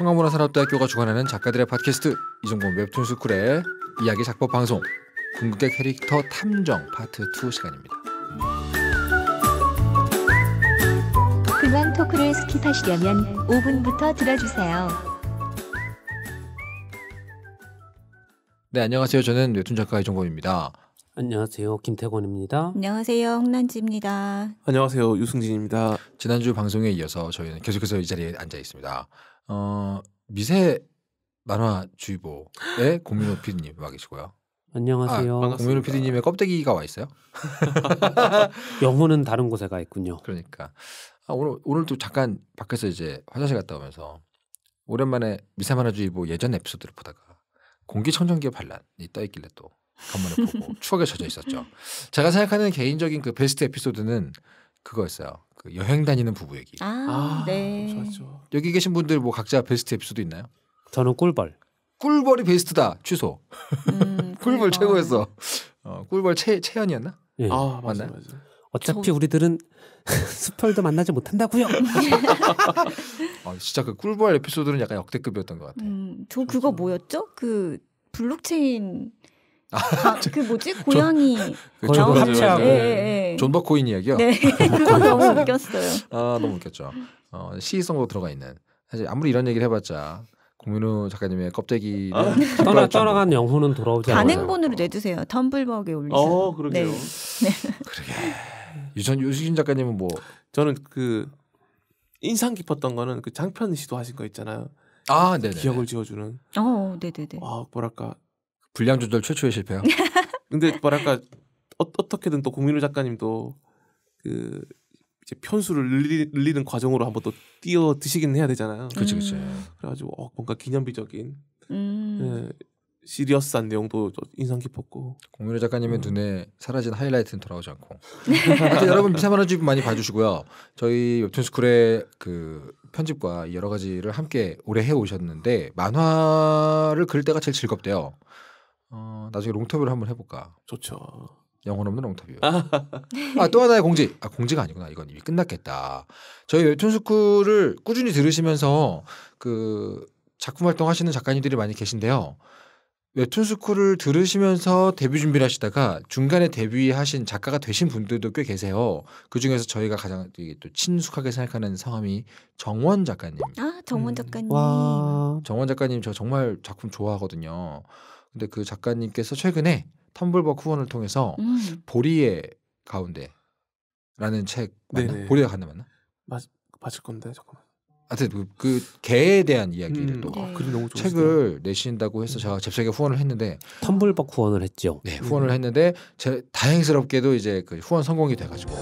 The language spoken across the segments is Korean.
성화문화산업대학교가 주관하는 작가들의 팟캐스트 이종범 웹툰스쿨의 이야기 작법 방송 궁극의 캐릭터 탐정 파트 2 시간입니다. 그만 토크를 스킵하시려면 5분부터 들어주세요. 네, 안녕하세요. 저는 웹툰 작가 이종범입니다. 안녕하세요. 김태권입니다. 안녕하세요. 홍난지입니다. 안녕하세요. 유승진입니다. 지난주 방송에 이어서 저희는 계속해서 이 자리에 앉아 있습니다. 어, 미세 만화주의보의 고민호 PD님 와 계시고요. 안녕하세요. 아, 고민호 PD님의 껍데기가 와 있어요. 영혼은 다른 곳에 가 있군요. 그러니까 아, 오늘 오늘도 잠깐 밖에서 이제 화장실 갔다 오면서 오랜만에 미세 만화주의보 예전 에피소드를 보다가 공기청정기의 반란이 떠 있길래 또 간만에 보고 추억에 젖어 있었죠. 제가 생각하는 개인적인 그 베스트 에피소드는 그거였어요. 그 여행 다니는 부부 얘기. 아, 아 네. 좋았죠. 여기 계신 분들 뭐 각자 베스트 에피소드 있나요? 저는 꿀벌. 꿀벌이 베스트다. 취소. 음, 꿀벌 최고였어. 어, 꿀벌 최 채연이었나? 예. 아 맞나? 맞아, 맞아. 어차피 저... 우리들은 스펄도 만나지 못한다고요. 아, 진짜 그 꿀벌 에피소드는 약간 역대급이었던 것 같아요. 음, 저 그거 그렇죠. 뭐였죠? 그 블록체인 아, 아, 그 뭐지 고양이 저도 합체하고 존버코인 이야기요. 네, 그거 너무 웃겼어요. 아 너무 웃겼죠. 어, 시의성도 들어가 있는 사실 아무리 이런 얘기를 해봤자 공민우 작가님의 껍데기 아, 떠나 떠나간 영혼은 돌아오지 않아요. 단행본으로 내주세요. 텀블벅에 올리세요. 어, 그러게요. 네. 네. 그러게. 유전 유시진 작가님은 뭐 저는 그 인상 깊었던 거는 그 장편 시도하신 거 있잖아요. 아, 네. 기억을 지워주는. 어, 네, 네, 네. 아, 뭐랄까 불량 조절 최초의 실패요. 근데 뭐랄까 어, 떻게든또 공민우 작가님도 그 이제 편수를 늘리, 늘리는 과정으로 한번 또 뛰어 드시긴 해야 되잖아요. 그렇죠, 그렇죠. 그래가지고 어, 뭔가 기념비적인 음. 네, 시리어스한 내용도 인상 깊었고 공민우 작가님의 음. 눈에 사라진 하이라이트는 돌아오지 않고 여러분 미세먼지집 많이 봐주시고요. 저희 웹툰스쿨의 그 편집과 여러 가지를 함께 오래 해 오셨는데 만화를 그릴 때가 제일 즐겁대요. 어, 나중에 롱터뷰를 한번 해볼까. 좋죠. 영혼 없는 롱터뷰. 아또 아, 하나의 공지. 아 공지가 아니구나. 이건 이미 끝났겠다. 저희 웹툰 스쿨을 꾸준히 들으시면서 그 작품 활동하시는 작가님들이 많이 계신데요. 웹툰 스쿨을 들으시면서 데뷔 준비를 하시다가 중간에 데뷔하신 작가가 되신 분들도 꽤 계세요. 그 중에서 저희가 가장 또 친숙하게 생각하는 성함이 정원 작가님. 아 정원 음. 작가님. 음. 정원 작가님 저 정말 작품 좋아하거든요. 근데 그 작가님께서 최근에 텀블벅 후원을 통해서 음. 보리의 가운데라는 책 맞나? 네네. 보리의 가운데 맞나? 맞 맞을 건데 잠깐만. 하여튼 그, 그 개에 대한 이야기를 음, 또 아, 네. 책을 내신다고 해서 음. 제가 잽싸게 후원을 했는데 텀블벅 후원을 했죠. 네, 음. 후원을 음. 했는데 제 다행스럽게도 이제 그 후원 성공이 돼가지고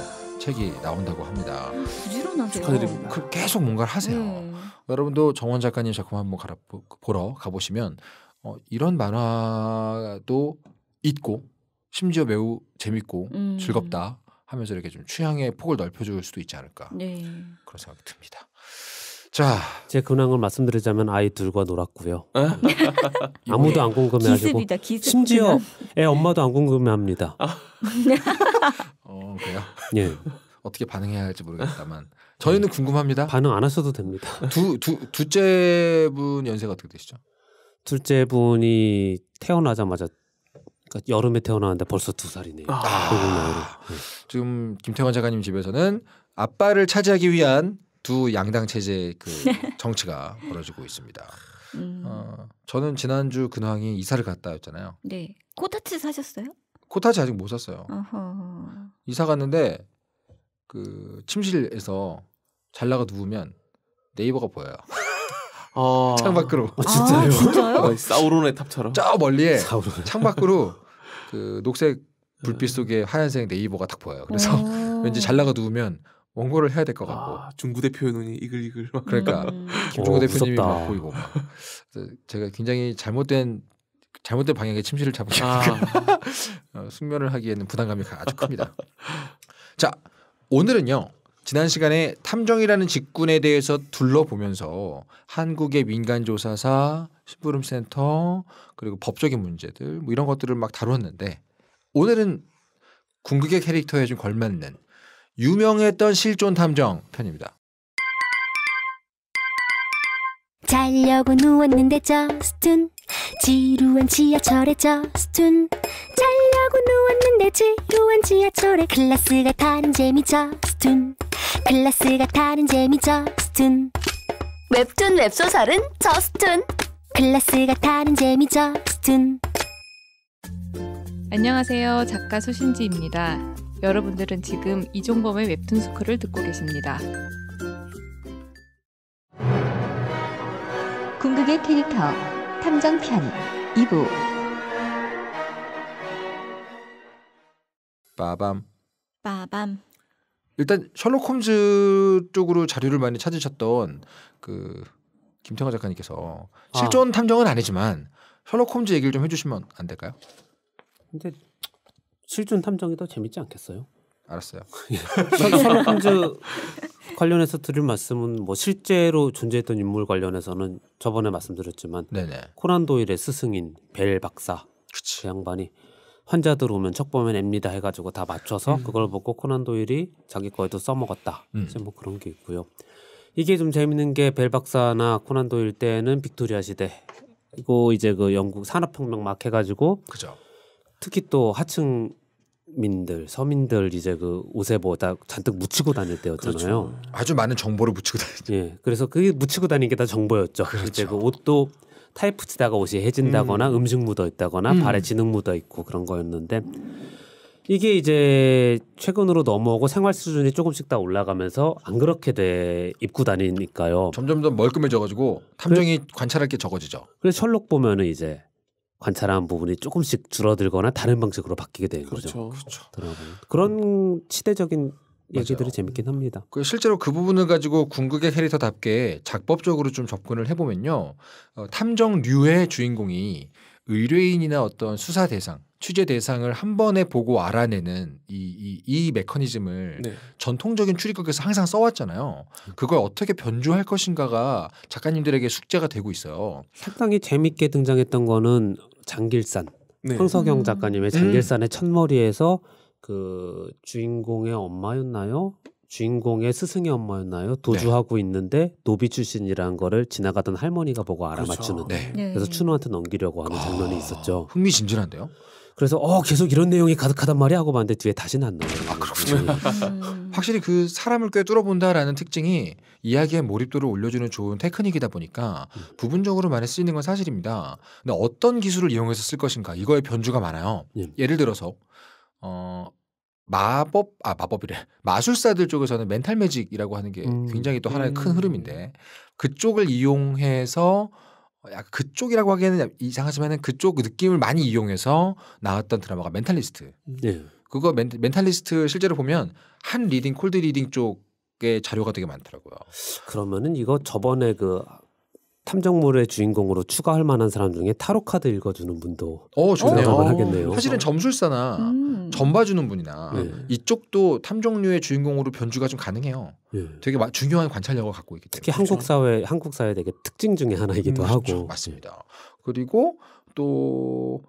책이 나온다고 합니다. 부지런하세요. 그, 계속 뭔가를 하세요. 음. 여러분도 정원 작가님 작품 한번 가라, 보러 가보시면 어, 이런 만화도 있고 심지어 매우 재밌고 음. 즐겁다 하면서 이렇게 좀 취향의 폭을 넓혀줄 수도 있지 않을까 네. 그런 생각이 듭니다. 자, 제 근황을 말씀드리자면 아이 둘과 놀았고요. 아무도 안 궁금해하시고 심지어 네. 애 엄마도 안 궁금해합니다. 아. 어 그래요? 예. 어떻게 반응해야 할지 모르겠다만 저희는 예. 궁금합니다. 반응 안 하셔도 됩니다. 두두 두째 분 연세가 어떻게 되시죠? 둘째 분이 태어나자마자 그러니까 여름에 태어나는데 벌써 두 살이네요. 아~ 네. 지금 김태원 작가님 집에서는 아빠를 차지하기 위한 두 양당 체제의 그 정치가 벌어지고 있습니다. 음. 어, 저는 지난주 근황이 이사를 갔다 왔잖아요. 네. 코타치 사셨어요? 코타츠 아직 못 샀어요. 어허. 이사 갔는데 그 침실에서 잘 나가 누우면 네이버가 보여요. 어... 창밖으로. 어, 아, 진짜요? 진짜요? 어, 사우론의 탑처럼. 저 멀리에 창밖으로 그 녹색 불빛 속에 음. 하얀색 네이버가 딱 보여요. 그래서 왠지 잘 나가 누우면 원고를 해야 될 것 같고 아, 중구 대표의 눈이 이글이글 막 그러니까 음. 김중구 대표님이 막 보이고 막. 제가 굉장히 잘못된 잘못된 방향에 침실을 잡으니까 아. 어, 숙면을 하기에는 부담감이 아주 큽니다. 자 오늘은요 지난 시간에 탐정이라는 직군에 대해서 둘러보면서 한국의 민간조사사, 심부름센터, 그리고 법적인 문제들 뭐 이런 것들을 막 다루었는데 오늘은 궁극의 캐릭터에 좀 걸맞는 유명했던 실존 탐정 편입니다. 자려고 누웠는데 저스툰 지루한 지하철에 저스툰 잘 자고 누웠는데 지루한 지하철에 클래스가 타는 재미 저스툰 클래스가 타는 재미 저스툰 웹툰 웹소설은 저스툰 클래스가 타는 재미 저스툰 안녕하세요 작가 소신지입니다 여러분들은 지금 이종범의 웹툰 스쿨을 듣고 계십니다 궁극의 캐릭터 탐정 편 2부 빠밤. 빠밤. 일단 셜록 홈즈 쪽으로 자료를 많이 찾으셨던 그 김태화 작가님께서 아. 실존 탐정은 아니지만 셜록 홈즈 얘기를 좀 해주시면 안 될까요? 근데 실존 탐정이 더 재밌지 않겠어요? 알았어요. 예. 셜록 홈즈 관련해서 드릴 말씀은 뭐 실제로 존재했던 인물 관련해서는 저번에 말씀드렸지만 코난 도일의 스승인 벨 박사 그치. 그 양반이 환자들 오면 척보면 앱니다 해가지고 다 맞춰서 음. 그걸 보고 코난 도일이 자기 거에도 써먹었다. 음. 이제 뭐 그런 게 있고요. 이게 좀 재밌는 게 벨 박사나 코난 도일 때는 빅토리아 시대 그리고 이제 그 영국 산업혁명 막 해가지고 그죠. 특히 또 하층 민들 서민들 이제 그 옷에 뭐 다 잔뜩 묻히고 다닐 때였잖아요. 그렇죠. 아주 많은 정보를 묻히고 다녔죠. 예, 그래서 그게 묻히고 다니는 게 다 정보였죠. 그렇죠. 이제 그 옷도 타이프치다가 옷이 해진다거나 음. 식 묻어 있다거나 음. 발에 진흙 묻어 있고 그런 거였는데 이게 이제 최근으로 넘어오고 생활 수준이 조금씩 다 올라가면서 안 그렇게 돼 입고 다니니까요. 점점 더 멀끔해져가지고 탐정이 그래, 관찰할 게 적어지죠. 그래서 철록 보면은 이제 관찰한 부분이 조금씩 줄어들거나 다른 방식으로 바뀌게 되는 그렇죠. 거죠. 그렇죠. 그렇죠. 그런 시대적인 얘기들이 재밌긴 합니다. 그 실제로 그 부분을 가지고 궁극의 캐릭터답게 작법적으로 좀 접근을 해보면요, 어, 탐정류의 주인공이 의뢰인이나 어떤 수사 대상, 취재 대상을 한 번에 보고 알아내는 이, 이, 이 메커니즘을 네. 전통적인 추리극에서 항상 써왔잖아요. 그걸 어떻게 변조할 것인가가 작가님들에게 숙제가 되고 있어요. 상당히 재밌게 등장했던 거는 장길산. 네. 황석영 음. 작가님의 장길산의 음. 첫머리에서 그 주인공의 엄마였나요? 주인공의 스승의 엄마였나요? 네. 도주하고 네. 있는데 노비 출신이라는 거를 지나가던 할머니가 보고 알아맞추는. 그렇죠. 네. 그래서 춘우한테 네. 넘기려고 하는 아, 장면이 있었죠. 흥미진진한데요. 그래서 어 계속 이런 내용이 가득하단 말이야 하고 봤는데 뒤에 다시는 안 나와요. 아 그렇군요. 네. 음. 확실히 그 사람을 꽤 뚫어본다라는 특징이 이야기의 몰입도를 올려주는 좋은 테크닉이다 보니까 음. 부분적으로 많이 쓰이는 건 사실입니다. 근데 어떤 기술을 이용해서 쓸 것인가 이거에 변주가 많아요. 음. 예를 들어서 어 마법 아 마법이래 마술사들 쪽에서는 멘탈 매직이라고 하는 게 음. 굉장히 또 하나의 음. 큰 흐름인데 음. 그쪽을 이용해서 어, 약 그쪽이라고 하기에는 이상하지만은 그쪽 느낌을 많이 이용해서 나왔던 드라마가 멘탈리스트. 네. 그거 멘, 멘탈리스트 실제로 보면 한 리딩 콜드 리딩 쪽의 자료가 되게 많더라고요. 그러면은 이거 저번에 그 탐정물의 주인공으로 추가할 만한 사람 중에 타로 카드 읽어주는 분도 어 좋네요. 하겠네요. 사실은 점술사나 음. 전봐주는 분이나 네. 이쪽도 탐정류의 주인공으로 변주가 좀 가능해요. 네. 되게 마, 중요한 관찰력을 갖고 있기 때문에 특히 그렇죠? 한국 사회 한국 사회 되게 특징 중에 하나이기도 음, 그렇죠. 맞습니다. 그리고 또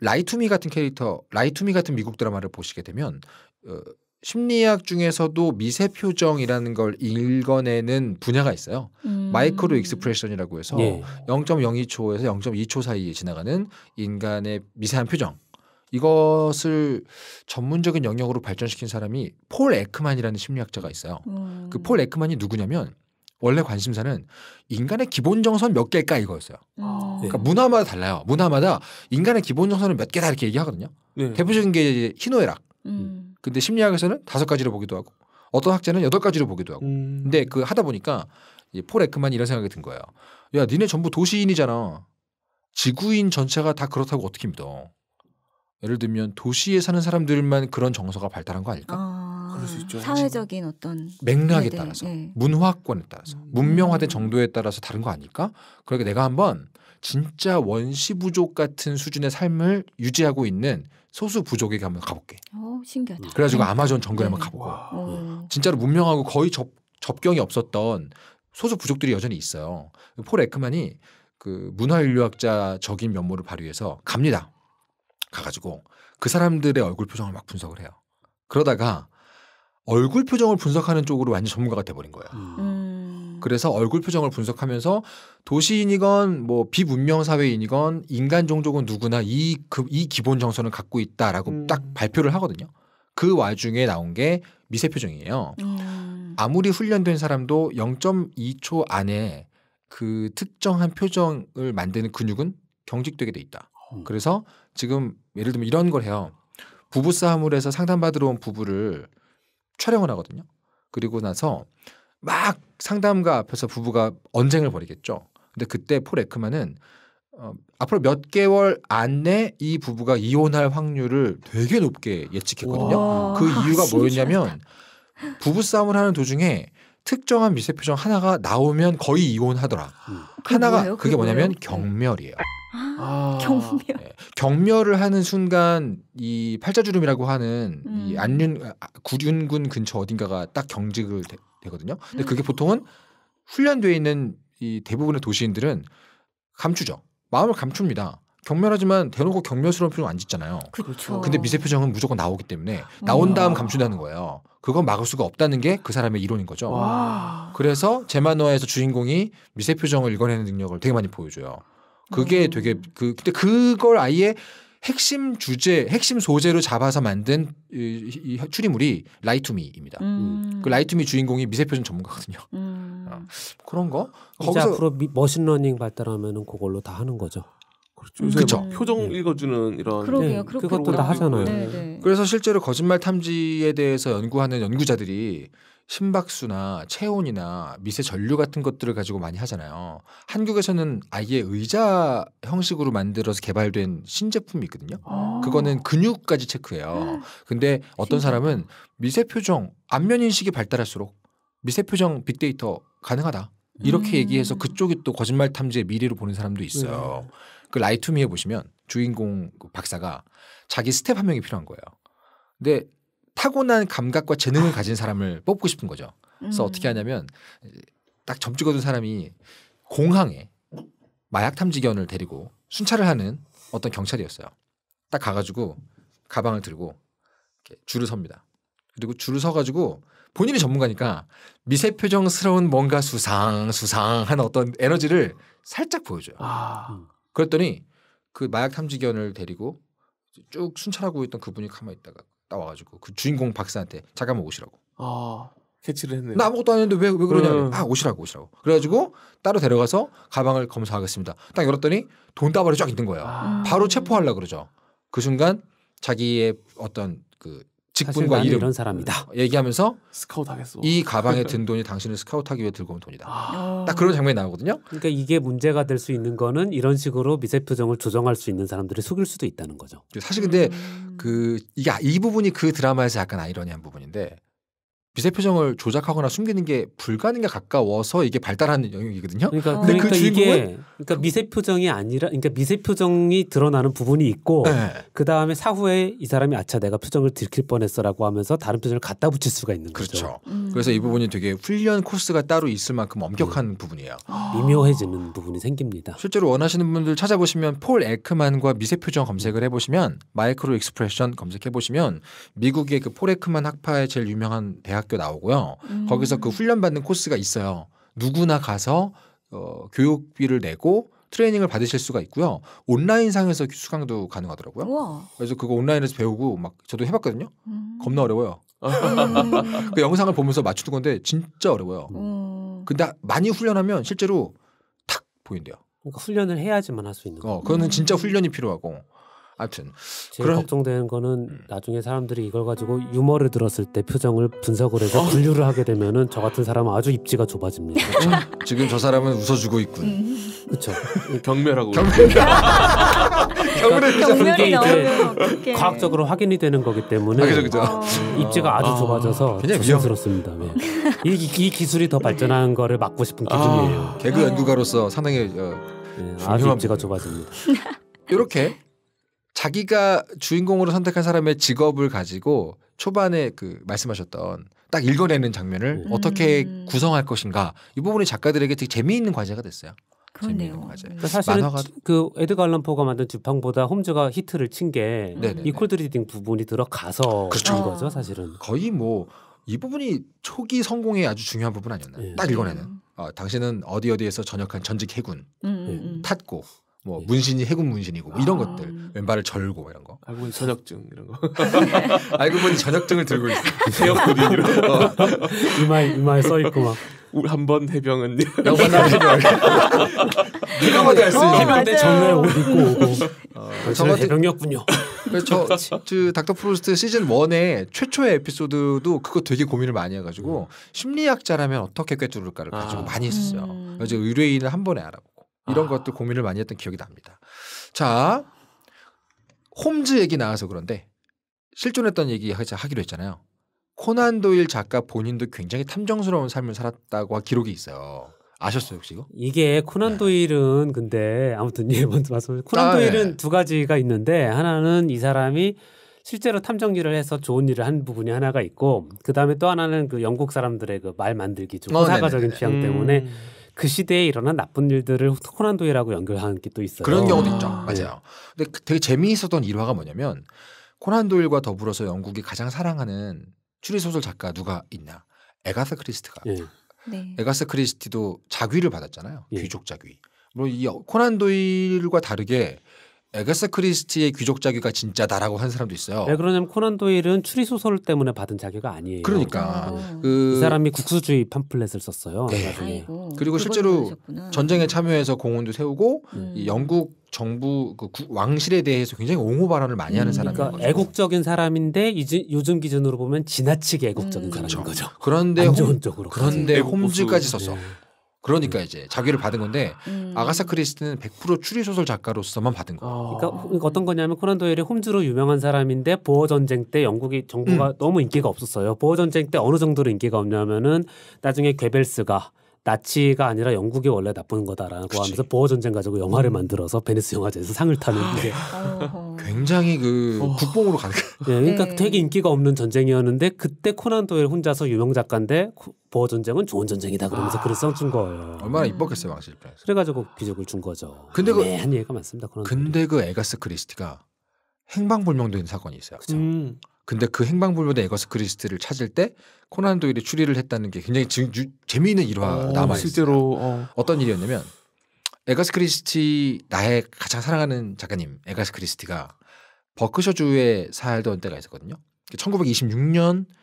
라이투미 같은 캐릭터, 라이투미 같은 미국 드라마를 보시게 되면 어, 심리학 중에서도 미세 표정이라는 걸 읽어내는 분야가 있어요. 음. 마이크로 익스프레션이라고 해서 예. 0.02초에서 0.2초 사이에 지나가는 인간의 미세한 표정. 이것을 전문적인 영역으로 발전시킨 사람이 폴 에크만이라는 심리학자가 있어요. 음. 그폴 에크만이 누구냐면 원래 관심사는 인간의 기본 정서는몇 개일까 이거였어요. 음. 아. 네. 그러니까 문화마다 달라요. 문화마다 인간의 기본 정서는몇 개다 이렇게 얘기하거든요. 네. 대표적인 게 희노애락. 음. 근데 심리학에서는 다섯 가지로 보기도 하고 어떤 학자는 여덟 가지로 보기도 하고. 음. 근데 그 하다 보니까 폴 에크만 이런 생각이 든 거예요. 야, 니네 전부 도시인이잖아. 지구인 전체가 다 그렇다고 어떻게 믿어? 예를 들면 도시에 사는 사람들만 그런 정서가 발달한 거 아닐까? 아, 그럴 수 있죠. 사회적인 어떤 맥락에 네네, 따라서 네. 문화권에 따라서 음. 문명화된 정도에 따라서 다른 거 아닐까? 그러니까 내가 한번 진짜 원시 부족 같은 수준의 삶을 유지하고 있는 소수 부족에게 한번 가볼게. 오, 어, 신기하다. 음. 그래가지고 네. 아마존 정글에 한번 네. 가보고. 어. 진짜로 문명하고 거의 접, 접경이 없었던 소수 부족들이 여전히 있어요. 폴 에크만이 그 문화인류학자적인 면모를 발휘해서 갑니다. 가가지고 그 사람들의 얼굴 표정을 막 분석을 해요. 그러다가 얼굴 표정을 분석하는 쪽으로 완전 전문가가 돼버린 거예요. 음. 음. 음. 그래서 얼굴 표정을 분석하면서 도시인이건 뭐 비문명 사회인이건 인간 종족은 누구나 이, 그, 이 기본 정서는 갖고 있다라고 음. 딱 발표를 하거든요. 그 와중에 나온 게 미세 표정이에요. 음. 아무리 훈련된 사람도 0.2초 안에 그 특정한 표정을 만드는 근육은 경직되게 돼 있다. 음. 그래서 지금 예를 들면 이런 걸 해요. 부부싸움을 해서 상담받으러 온 부부를 촬영을 하거든요. 그리고 나서 막 상담가 앞에서 부부가 언쟁을 벌이겠죠. 근데 그때 폴 에크만은 어, 앞으로 몇 개월 안에 이 부부가 이혼할 확률을 되게 높게 예측했거든요. 그 이유가 뭐였냐면 부부 싸움을 하는 도중에 특정한 미세 표정 하나가 나오면 거의 이혼하더라. 음. 하나가 그게, 그게 뭐냐면 경멸이에요. 아, 아. 경멸. 네. 경멸을 하는 순간 이 팔자주름이라고 하는 음. 이 안륜 아, 구륜군 근처 어딘가가 딱 경직을 되거든요. 근데 그게 음. 보통은 훈련되어 있는 이 대부분의 도시인들은 감추죠. 마음을 감춥니다. 경멸하지만 대놓고 경멸스러운 표정 안 짓잖아요. 그렇죠. 근데 미세 표정은 무조건 나오기 때문에 어. 나온 다음 감춘다는 거예요. 그건 막을 수가 없다는 게 그 사람의 이론인 거죠. 와. 그래서 제만화에서 주인공이 미세 표정을 읽어내는 능력을 되게 많이 보여줘요. 그게 음. 되게 그 근데 그걸 아예 핵심 주제, 핵심 소재로 잡아서 만든 이, 이 추리물이 라이투미입니다. 음. 음. 그 라이투미 주인공이 미세표준 전문가거든요. 음. 어, 그런 거. 거기서 앞으로 미, 머신러닝 발달하면은 그걸로 다 하는 거죠. 그렇죠. 표정 네. 읽어주는 이런 그러게요. 네, 그것도 다 하잖아요. 네, 네. 그래서 실제로 거짓말 탐지에 대해서 연구하는 연구자들이 심박수나 체온이나 미세 전류 같은 것들을 가지고 많이 하잖아요. 한국에서는 아예 의자 형식으로 만들어서 개발된 신제품이 있거든요. 아~ 그거는 근육까지 체크해요. 근데 어떤 사람은 미세 표정, 안면 인식이 발달할수록 미세 표정 빅데이터 가능하다. 이렇게 음~ 얘기해서 그쪽이 또 거짓말 탐지의 미래로 보는 사람도 있어요. 네. 그 라이투미에 보시면 주인공 그 박사가 자기 스텝 한 명이 필요한 거예요. 근데 타고난 감각과 재능을 아. 가진 사람을 뽑고 싶은 거죠. 그래서 음. 어떻게 하냐면 딱 점 찍어둔 사람이 공항에 마약 탐지견을 데리고 순찰을 하는 어떤 경찰이었어요. 딱 가가지고 가방을 들고 이렇게 줄을 섭니다. 그리고 줄을 서가지고 본인이 전문가니까 미세 표정스러운 뭔가 수상 수상한 어떤 에너지를 살짝 보여줘요. 아. 그랬더니 그 마약 탐지견을 데리고 쭉 순찰하고 있던 그분이 가만히 있다가 나와가지고 그 주인공 박사한테 잠깐만 오시라고. 아 캐치를 했네. 나 아무것도 안 했는데 왜 왜 그러냐. 음. 아 오시라고 오시라고. 그래가지고 따로 데려가서 가방을 검사하겠습니다. 딱 열었더니 돈 따발이 쫙 있는 거예요. 아. 바로 체포하려 그러죠. 그 순간 자기의 어떤 그 직분과 이름 이런 사람이다. 어, 얘기하면서 스카우트 하겠어. 이 가방에 든 돈이 당신을 스카우트하기 위해 들고 온 돈이다. 아. 딱 그런 장면이 나오거든요. 그러니까 이게 문제가 될 수 있는 거는 이런 식으로 미세 표정을 조정할 수 있는 사람들을 속일 수도 있다는 거죠. 사실 근데 음... 그 이게 아, 이 부분이 그 드라마에서 약간 아이러니한 부분인데 미세 표정을 조작하거나 숨기는 게 불가능에 가까워서 이게 발달하는 영역이거든요. 그러니까, 아. 그러니까 근데 그러니까 그 이게 그러니까 미세 표정이 아니라 그러니까 미세 표정이 드러나는 부분이 있고 네. 그 다음에 사후에 이 사람이 아차 내가 표정을 들킬 뻔했어라고 하면서 다른 표정을 갖다 붙일 수가 있는 거죠. 그렇죠. 음. 그래서 이 부분이 되게 훈련 코스가 따로 있을 만큼 엄격한 네. 부분이에요. 미묘해지는 부분이 생깁니다. 실제로 원하시는 분들 찾아보시면 폴 에크만과 미세 표정 검색을 해보시면 마이크로 익스프레션 검색해보시면 미국의 그 폴 에크만 학파의 제일 유명한 대학 대학교 나오고요. 음. 거기서 그 훈련받는 코스가 있어요. 누구나 가서 어, 교육비를 내고 트레이닝을 받으실 수가 있고요. 온라인상에서 수강도 가능하더라고요. 우와. 그래서 그거 온라인에서 배우고 막 저도 해봤거든요. 음. 겁나 어려워요. 음. 그 영상을 보면서 맞추는 건데 진짜 어려워요. 음. 근데 많이 훈련하면 실제로 탁 보인대요. 그러니까 훈련을 해야지만 할 수 있는 거. 어, 그거는 진짜 훈련이 필요하고 아무튼 제일 그런... 걱정되는 거는 음. 나중에 사람들이 이걸 가지고 유머를 들었을 때 표정을 분석을 해서 어? 분류를 하게 되면은 저 같은 사람은 아주 입지가 좁아집니다. 지금 저 사람은 웃어주고 있군. 그렇죠. 경멸하고. 경멸. 그러니까 경멸이 너무 과학적으로 확인이 되는 거기 때문에 아, 그죠, 그죠. 어. 입지가 아주 아, 좁아져서 조심스럽습니다. 네. 이, 이, 기술이 더발전하 거를 막고 싶은 기준이에요. 아, 개그 연구가로서 상당히 어, 네, 아주 입지가 좁아집니다. 이렇게 자기가 주인공으로 선택한 사람의 직업을 가지고 초반에 그 말씀하셨던 딱 읽어내는 장면을 음. 어떻게 음. 구성할 것인가 이 부분이 작가들에게 되게 재미있는 과제가 됐어요. 그러네요. 그러 그러니까 사실은 만화가... 그 에드가 알란 포가 만든 주팡보다 홈즈가 히트를 친 게 이 콜드리딩 부분이 들어가서 그렇죠. 아. 거죠, 사실은. 거의 뭐 이 부분이 초기 성공의 아주 중요한 부분 아니었나요? 네. 딱 읽어내는. 음. 어, 당신은 어디 어디에서 전역한 전직 해군 음, 음 탔고 뭐 예. 문신이 해군 문신이고 뭐 이런 아. 것들 왼발을 절고 뭐 이런 거 알고 보니 전역증 이런 거 알고 보니 전역증을 들고 있어 해역군인 이런 거 이마에 이마에 써 있고 막 한 번 해병은 영원한 해병 누가 봐도 알수 있는 해병 때 전날 옷 입고 오고 어, 어 저 같은 해병이었군요 그래서 저 닥터 프로스트 시즌 1의 최초의 에피소드도 그거 되게 고민을 많이 해가지고 음. 심리학자라면 어떻게 꿰뚫을까를 가지고 아. 많이 했어요 음. 그래서 의뢰인을 한 번에 알아보고 이런 아. 것도 고민을 많이 했던 기억이 납니다. 자, 홈즈 얘기 나와서 그런데 실존했던 얘기 하기로 했잖아요. 코난 도일 작가 본인도 굉장히 탐정스러운 삶을 살았다고 기록이 있어요. 아셨어요 혹시 이거? 이게 코난 네. 도일은 근데 아무튼 예 먼저 말씀 코난 아, 네. 도일은 네. 두 가지가 있는데 하나는 이 사람이 실제로 탐정 일을 해서 좋은 일을 한 부분이 하나가 있고 그 다음에 또 하나는 그 영국 사람들의 그 말 만들기 좀 어, 호사가적인 어, 취향 음. 때문에 그 시대에 일어난 나쁜 일들을 코난도일하고 연결하는 게 또 있어요. 그런 경우도 아. 있죠. 맞아요. 네. 근데 그 되게 재미있었던 일화가 뭐냐면 코난도일과 더불어서 영국이 가장 사랑하는 추리소설 작가 누가 있나 에가사 크리스트가. 예. 네. 에가사 크리스티도 자귀를 받았잖아요. 예. 귀족 자귀. 뭐이 코난도일과 다르게 에거스 크리스티의 귀족 자기가 진짜다라고 한 사람도 있어요. 왜 그러냐면 코난 도일은 추리 소설 때문에 받은 자기가 아니에요. 그러니까 네. 그... 이 사람이 국수주의 팜플렛을 썼어요. 네. 아이고, 그리고 실제로 전쟁에 참여해서 공원도 세우고 음. 이 영국 정부 그 구, 왕실에 대해서 굉장히 옹호 발언을 많이 하는 음, 그러니까 사람인 그러니까 거죠. 애국적인 사람인데 이제 요즘 기준으로 보면 지나치게 애국적인 음. 사람인 그렇죠. 거죠. 그런데 홈, 쪽으로 그런데 홈즈까지 썼어. 네. 그러니까 이제 자기를 받은 건데 음. 아가사 크리스티는 100% 추리 소설 작가로서만 받은 거예요. 어. 그러니까, 그러니까 음. 어떤 거냐면 코난 도일이 홈즈로 유명한 사람인데 보어 전쟁 때 영국이 정부가 음. 너무 인기가 없었어요. 보어 전쟁 때 어느 정도로 인기가 없냐면은 나중에 괴벨스가 나치가 아니라 영국이 원래 나쁜 거다라고 그치. 하면서 보어 전쟁 가지고 영화를 음. 만들어서 베니스 영화제에서 상을 타는 게 아, 네. 굉장히 그 어. 국뽕으로 가는. 네, 그러니까 네. 되게 인기가 없는 전쟁이었는데 그때 코난 도일 혼자서 유명 작가인데 보어 전쟁은 좋은 전쟁이다 그러면서 아. 글을 써준 거예요. 얼마나 이뻤겠어요 왕실 입 그래가지고 기적을 준 거죠. 근데 그, 네, 한 얘기가 많습니다. 근데 도일. 그 에가스 크리스티가 행방불명된 사건이 있어요. 그렇죠. 근데 그행방불명의 에거스 크리스트를 찾을 때 코난 도일이 추리를 했다는 게 굉장히 지, 유, 재미있는 일화 어, 남아 실제로 어. 어떤 일이었냐면 에거스 크리스티 나의 가장 사랑하는 작가님 에거스 크리스티가 버크셔 주에 살던 때가 있었거든요. 1926년 그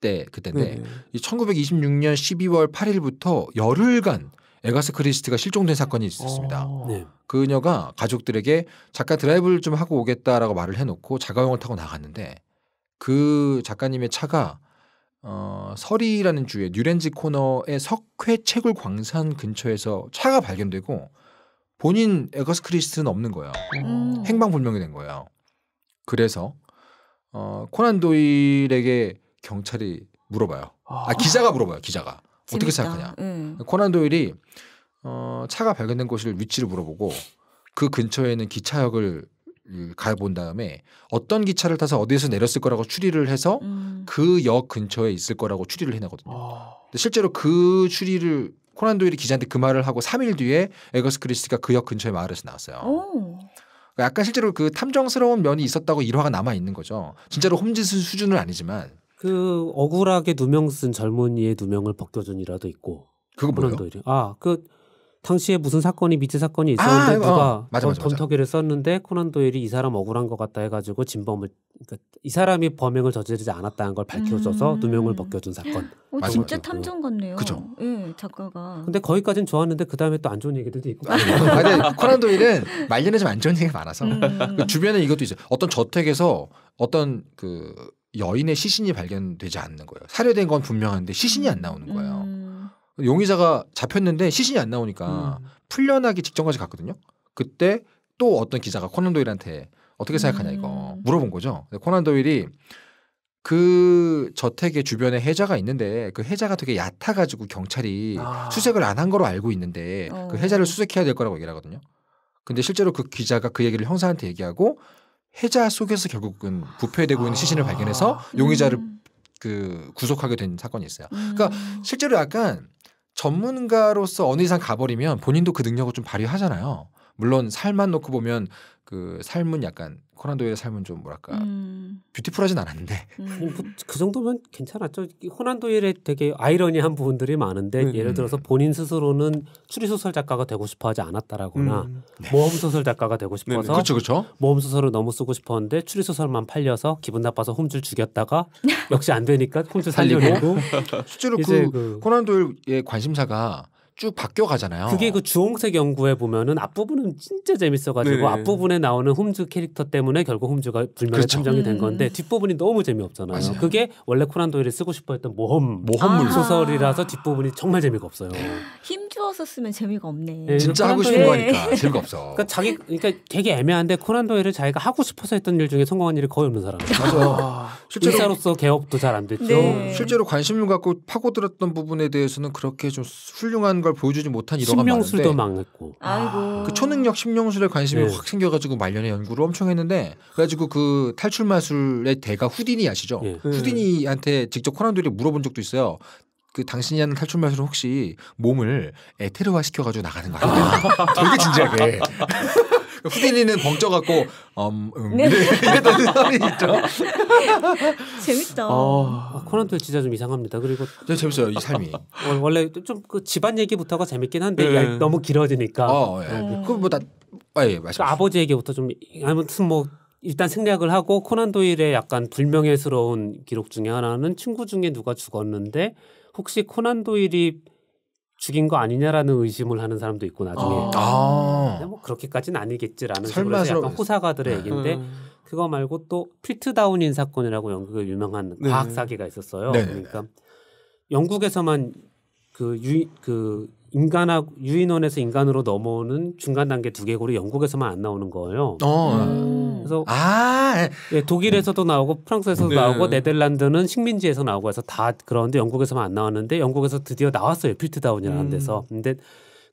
때 그때인데 네. 1926년 12월 8일부터 열흘간 에거스 크리스티가 실종된 사건이 있었습니다. 어. 네. 그녀가 가족들에게 잠깐 드라이브를 좀 하고 오겠다라고 말을 해놓고 자가용을 타고 나갔는데 그 작가님의 차가 어, 서리라는 주에 뉴렌지 코너의 석회 채굴 광산 근처에서 차가 발견되고 본인 에거스 크리스트는 없는 거예요. 음. 행방불명이 된 거예요. 그래서 어, 코난 도일에게 경찰이 물어봐요. 아, 아 기자가 물어봐요. 기자가 재밌다. 어떻게 생각하냐. 음. 코난 도일이 어, 차가 발견된 곳을 위치를 물어보고 그 근처에 있는 기차역을 음, 가본 다음에 어떤 기차를 타서 어디에서 내렸을 거라고 추리를 해서 음. 그역 근처에 있을 거라고 추리를 해내거든요. 아. 근데 실제로 그 추리를 코난 도일이 기자한테 그 말을 하고 3일 뒤에 에거스 크리스티가 그 역 근처에 마을에서 나왔어요. 오. 그러니까 약간 실제로 그 탐정스러운 면이 있었다고 일화가 남아 있는 거죠. 진짜로 홈짓 수준은 아니지만 그 억울하게 누명 쓴 젊은이의 누명을 벗겨준이라도 있고 그거 뭐예요? 아그 당시에 무슨 사건이 미트 사건이 있었는데 아, 누가 어, 맞아, 맞아, 범터기를 썼는데 코난 도일이 이 사람 억울한 것 같다 해가지고 진범을 그러니까 이 사람이 범행을 저지르지 않았다는 걸 밝혀줘서 음. 누명을 벗겨준 사건. 어, 진짜 탐정 같네요. 그죠? 예 작가가. 근데 거기까지는 좋았는데 그 다음에 또 안 좋은 얘기들도 있고. 아니, 네. 아, 코난 도일은 말년에 좀 안 좋은 얘기가 많아서 음. 그 주변에 이것도 있어. 어떤 저택에서 어떤 그 여인의 시신이 발견되지 않는 거예요. 살해된 건 분명한데 시신이 안 나오는 거예요. 음. 용의자가 잡혔는데 시신이 안 나오니까 음. 풀려나기 직전까지 갔거든요. 그때 또 어떤 기자가 코난 도일한테 어떻게 생각하냐 이거 음. 물어본 거죠. 코난 도일이 그 저택의 주변에 해자가 있는데 그 해자가 되게 얕아가지고 경찰이 아. 수색을 안 한 거로 알고 있는데 그 해자를 어. 수색해야 될 거라고 얘기를 하거든요. 근데 실제로 그 기자가 그 얘기를 형사한테 얘기하고 해자 속에서 결국은 부패되고 있는 시신을 발견해서 용의자를 음. 그 구속하게 된 사건이 있어요. 그러니까 음. 실제로 약간 전문가로서 어느 이상 가버리면 본인도 그 능력을 좀 발휘하잖아요. 물론 살만 놓고 보면 그 삶은 약간 코난 도일의 삶은 좀 뭐랄까 음. 뷰티풀하진 않았는데 음. 아니, 뭐, 그 정도면 괜찮았죠. 코난 도일의 되게 아이러니한 부분들이 많은데 음. 예를 네. 들어서 본인 스스로는 추리 소설 작가가 되고 싶어하지 않았다라거나 음. 네. 모험 소설 작가가 되고 싶어서 그쵸, 그쵸? 모험 소설을 너무 쓰고 싶었는데 추리 소설만 팔려서 기분 나빠서 홈줄 죽였다가 역시 안 되니까 홈줄 살리고 실제로 그, 그 코난 도일의 관심사가 쭉 바뀌어 가잖아요. 그게 그 주홍색 연구에 보면은 앞부분은 진짜 재밌어가지고 네 앞부분에 나오는 홈즈 캐릭터 때문에 결국 홈즈가 불멸의 그렇죠. 이된 음. 건데 뒷부분이 너무 재미없잖아요. 맞아요. 그게 원래 코난 도일이 쓰고 싶어했던 모험 모험물 아. 소설이라서 뒷부분이 정말 재미가 없어요. 네. 힘주어서 쓰면 재미가 없네. 네, 진짜 하고 싶은 거니까 네. 재미가 없어. 그러니까 자기 그러니까 되게 애매한데 코난 도일을 자기가 하고 싶어서 했던 일 중에 성공한 일이 거의 없는 사람이에요. 맞아. 아, 실제로 로서 개업도 잘 안 됐죠. 네. 실제로 관심을 갖고 파고들었던 부분에 대해서는 그렇게 좀 훌륭한 걸 보여주지 못한 일화 심령술도 망했고 아이고. 그 초능력 심령술에 관심이 네. 확 생겨가지고 말년에 연구를 엄청 했는데 그래가지고 그 탈출 마술의 대가 후디니 아시죠? 네. 후디니한테 직접 코난 도이 물어본 적도 있어요. 그 당신이 하는 탈출 마술은 혹시 몸을 에테르화 시켜가지고 나가는 거 아니야? 아. 되게 진지하게. 후디니는 벙쪄갖고 음, 음 네. 이랬던 사람이 있죠. 재밌다. 어, 아. 아, 코난도 진짜 좀 이상합니다. 그리고 진짜 네, 재밌어요 이 삶이. 어, 원래 좀 그 집안 얘기부터가 재밌긴 한데 네. 너무 길어지니까. 어, 예. 음. 그보다 그 아, 예, 맞습 그 아버지 얘기부터 좀 아무튼 뭐. 일단 생략을 하고 코난 도일의 약간 불명예스러운 기록 중에 하나는 친구 중에 누가 죽었는데 혹시 코난 도일이 죽인 거 아니냐라는 의심을 하는 사람도 있고 나중에 아. 아. 뭐 그렇게까지는 아니겠지라는 식으로 해서 약간 호사가들의 네. 얘기인데 음. 그거 말고 또프트다운인 사건이라고 영국의 유명한 네. 과학 사기가 있었어요. 네 그러니까 영국에서만 그, 유, 그 인간하고 유인원에서 인간으로 넘어오는 중간 단계 두개골이 영국에서만 안 나오는 거예요. 어. 음. 그래서 아 예. 예, 독일에서도 나오고 프랑스에서도 네. 나오고 네덜란드는 식민지에서 나오고 해서 다 그런데 영국에서만 안 나왔는데 영국에서 드디어 나왔어요. 필트다운이라는 음. 데서. 근데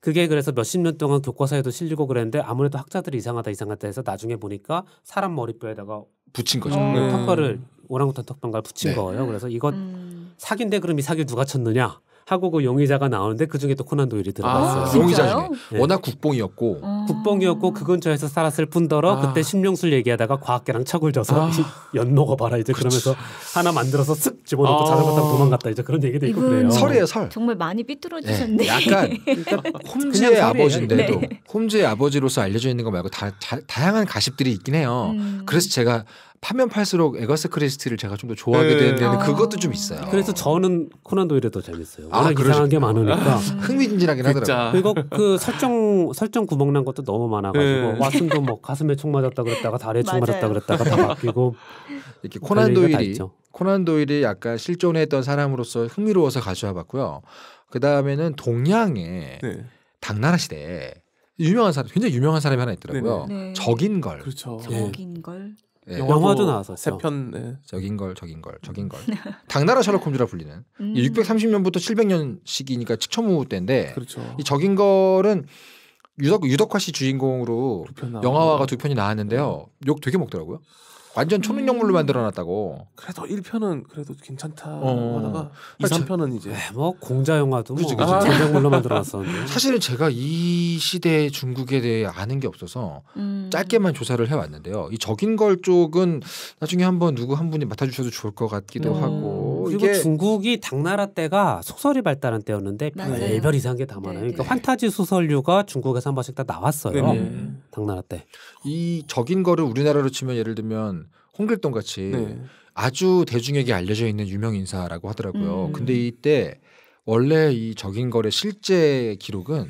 그게 그래서 몇십 년 동안 교과서에도 실리고 그랬는데 아무래도 학자들이 이상하다 이상하다 해서 나중에 보니까 사람 머리뼈에다가 붙인 거죠. 어, 음. 턱걸을 오랑우탄 턱방갈 붙인 네. 거예요. 그래서 이것 음. 사기인데 그럼 이 사기 누가 쳤느냐? 하고 그 용의자가 나오는데 그 중에 또 코난 도일이 들어갔어요. 아, 용의자 중에 네. 워낙 국뽕이었고 아~ 국뽕이었고 그 근처에서 살았을 뿐더러 아~ 그때 심령술 얘기하다가 과학계랑 척을 져서 아. 연 먹어봐라 이제 그치. 그러면서 하나 만들어서 쓱 집어넣고 아. 자전거 타고 도망갔다 이제 그런 얘기도 있고 그래요. 설이에요 설. 정말 많이 삐뚤어지셨네. 네, 약간 그러니까 홈즈의 아버지인데도 네. 홈즈의 아버지로서 알려져 있는 거 말고 다, 다, 양한 가십들이 있긴 해요. 음. 그래서 제가 파면 팔수록 에거스 크리스티를 제가 좀 더 좋아하게 되는 네. 데 아. 그것도 좀 있어요. 그래서 저는 코난 도일이 더 재밌어요. 아, 워낙 이상한 게 많으니까 흥미진진하긴 하더라고요. 그거그 설정 설정 구멍 난 것도 너무 많아가지고 왓슨도 네. 뭐 가슴에 총 맞았다 그랬다가 다리에 총 맞았다 그랬다가 다 바뀌고 이렇게 코난 도일이 코난 도일이 약간 실존했던 사람으로서 흥미로워서 가져와봤고요. 그 다음에는 동양의 네. 당나라 시대에 유명한 사람 굉장히 유명한 사람이 하나 있더라고요. 네. 네. 적인 걸. 그렇죠. 적인 걸. 네. 영화도 나왔었죠. 세편 네. 적인 걸 적인 걸 적인 걸 당나라 셜록 홈즈라 불리는 음. 630년부터 700년 시기니까 칙천후 때인데 그렇죠. 이 적인 걸은 유덕 유덕화 씨 주인공으로 두 영화화가 두 편이 나왔는데요. 욕 되게 먹더라고요. 완전 초능력물로 음. 만들어놨다고. 그래도 1편은 그래도 괜찮다 어. 하다가 2, 편은 이제 뭐 공자 영화도 뭐 전쟁물로 만들어놨었는데 사실은 제가 이 시대 중국에 대해 아는 게 없어서 음. 짧게만 조사를 해왔는데요. 이 적인 걸 쪽은 나중에 한번 누구 한 분이 맡아주셔도 좋을 것 같기도 음. 하고 그리고 이게 중국이 당나라 때가 소설이 발달한 때였는데 별별 그 이상한 게다아아요 네, 그러니까 네. 판타지 소설류가 중국에서 한 번씩 다 나왔어요. 네, 네 당나라 때. 이 적인 거를 우리나라로 치면 예를 들면 홍길동 같이 네. 아주 대중에게 알려져 있는 유명 인사라고 하더라고요. 음. 근데 이때 원래 이 적인 거래 실제 기록은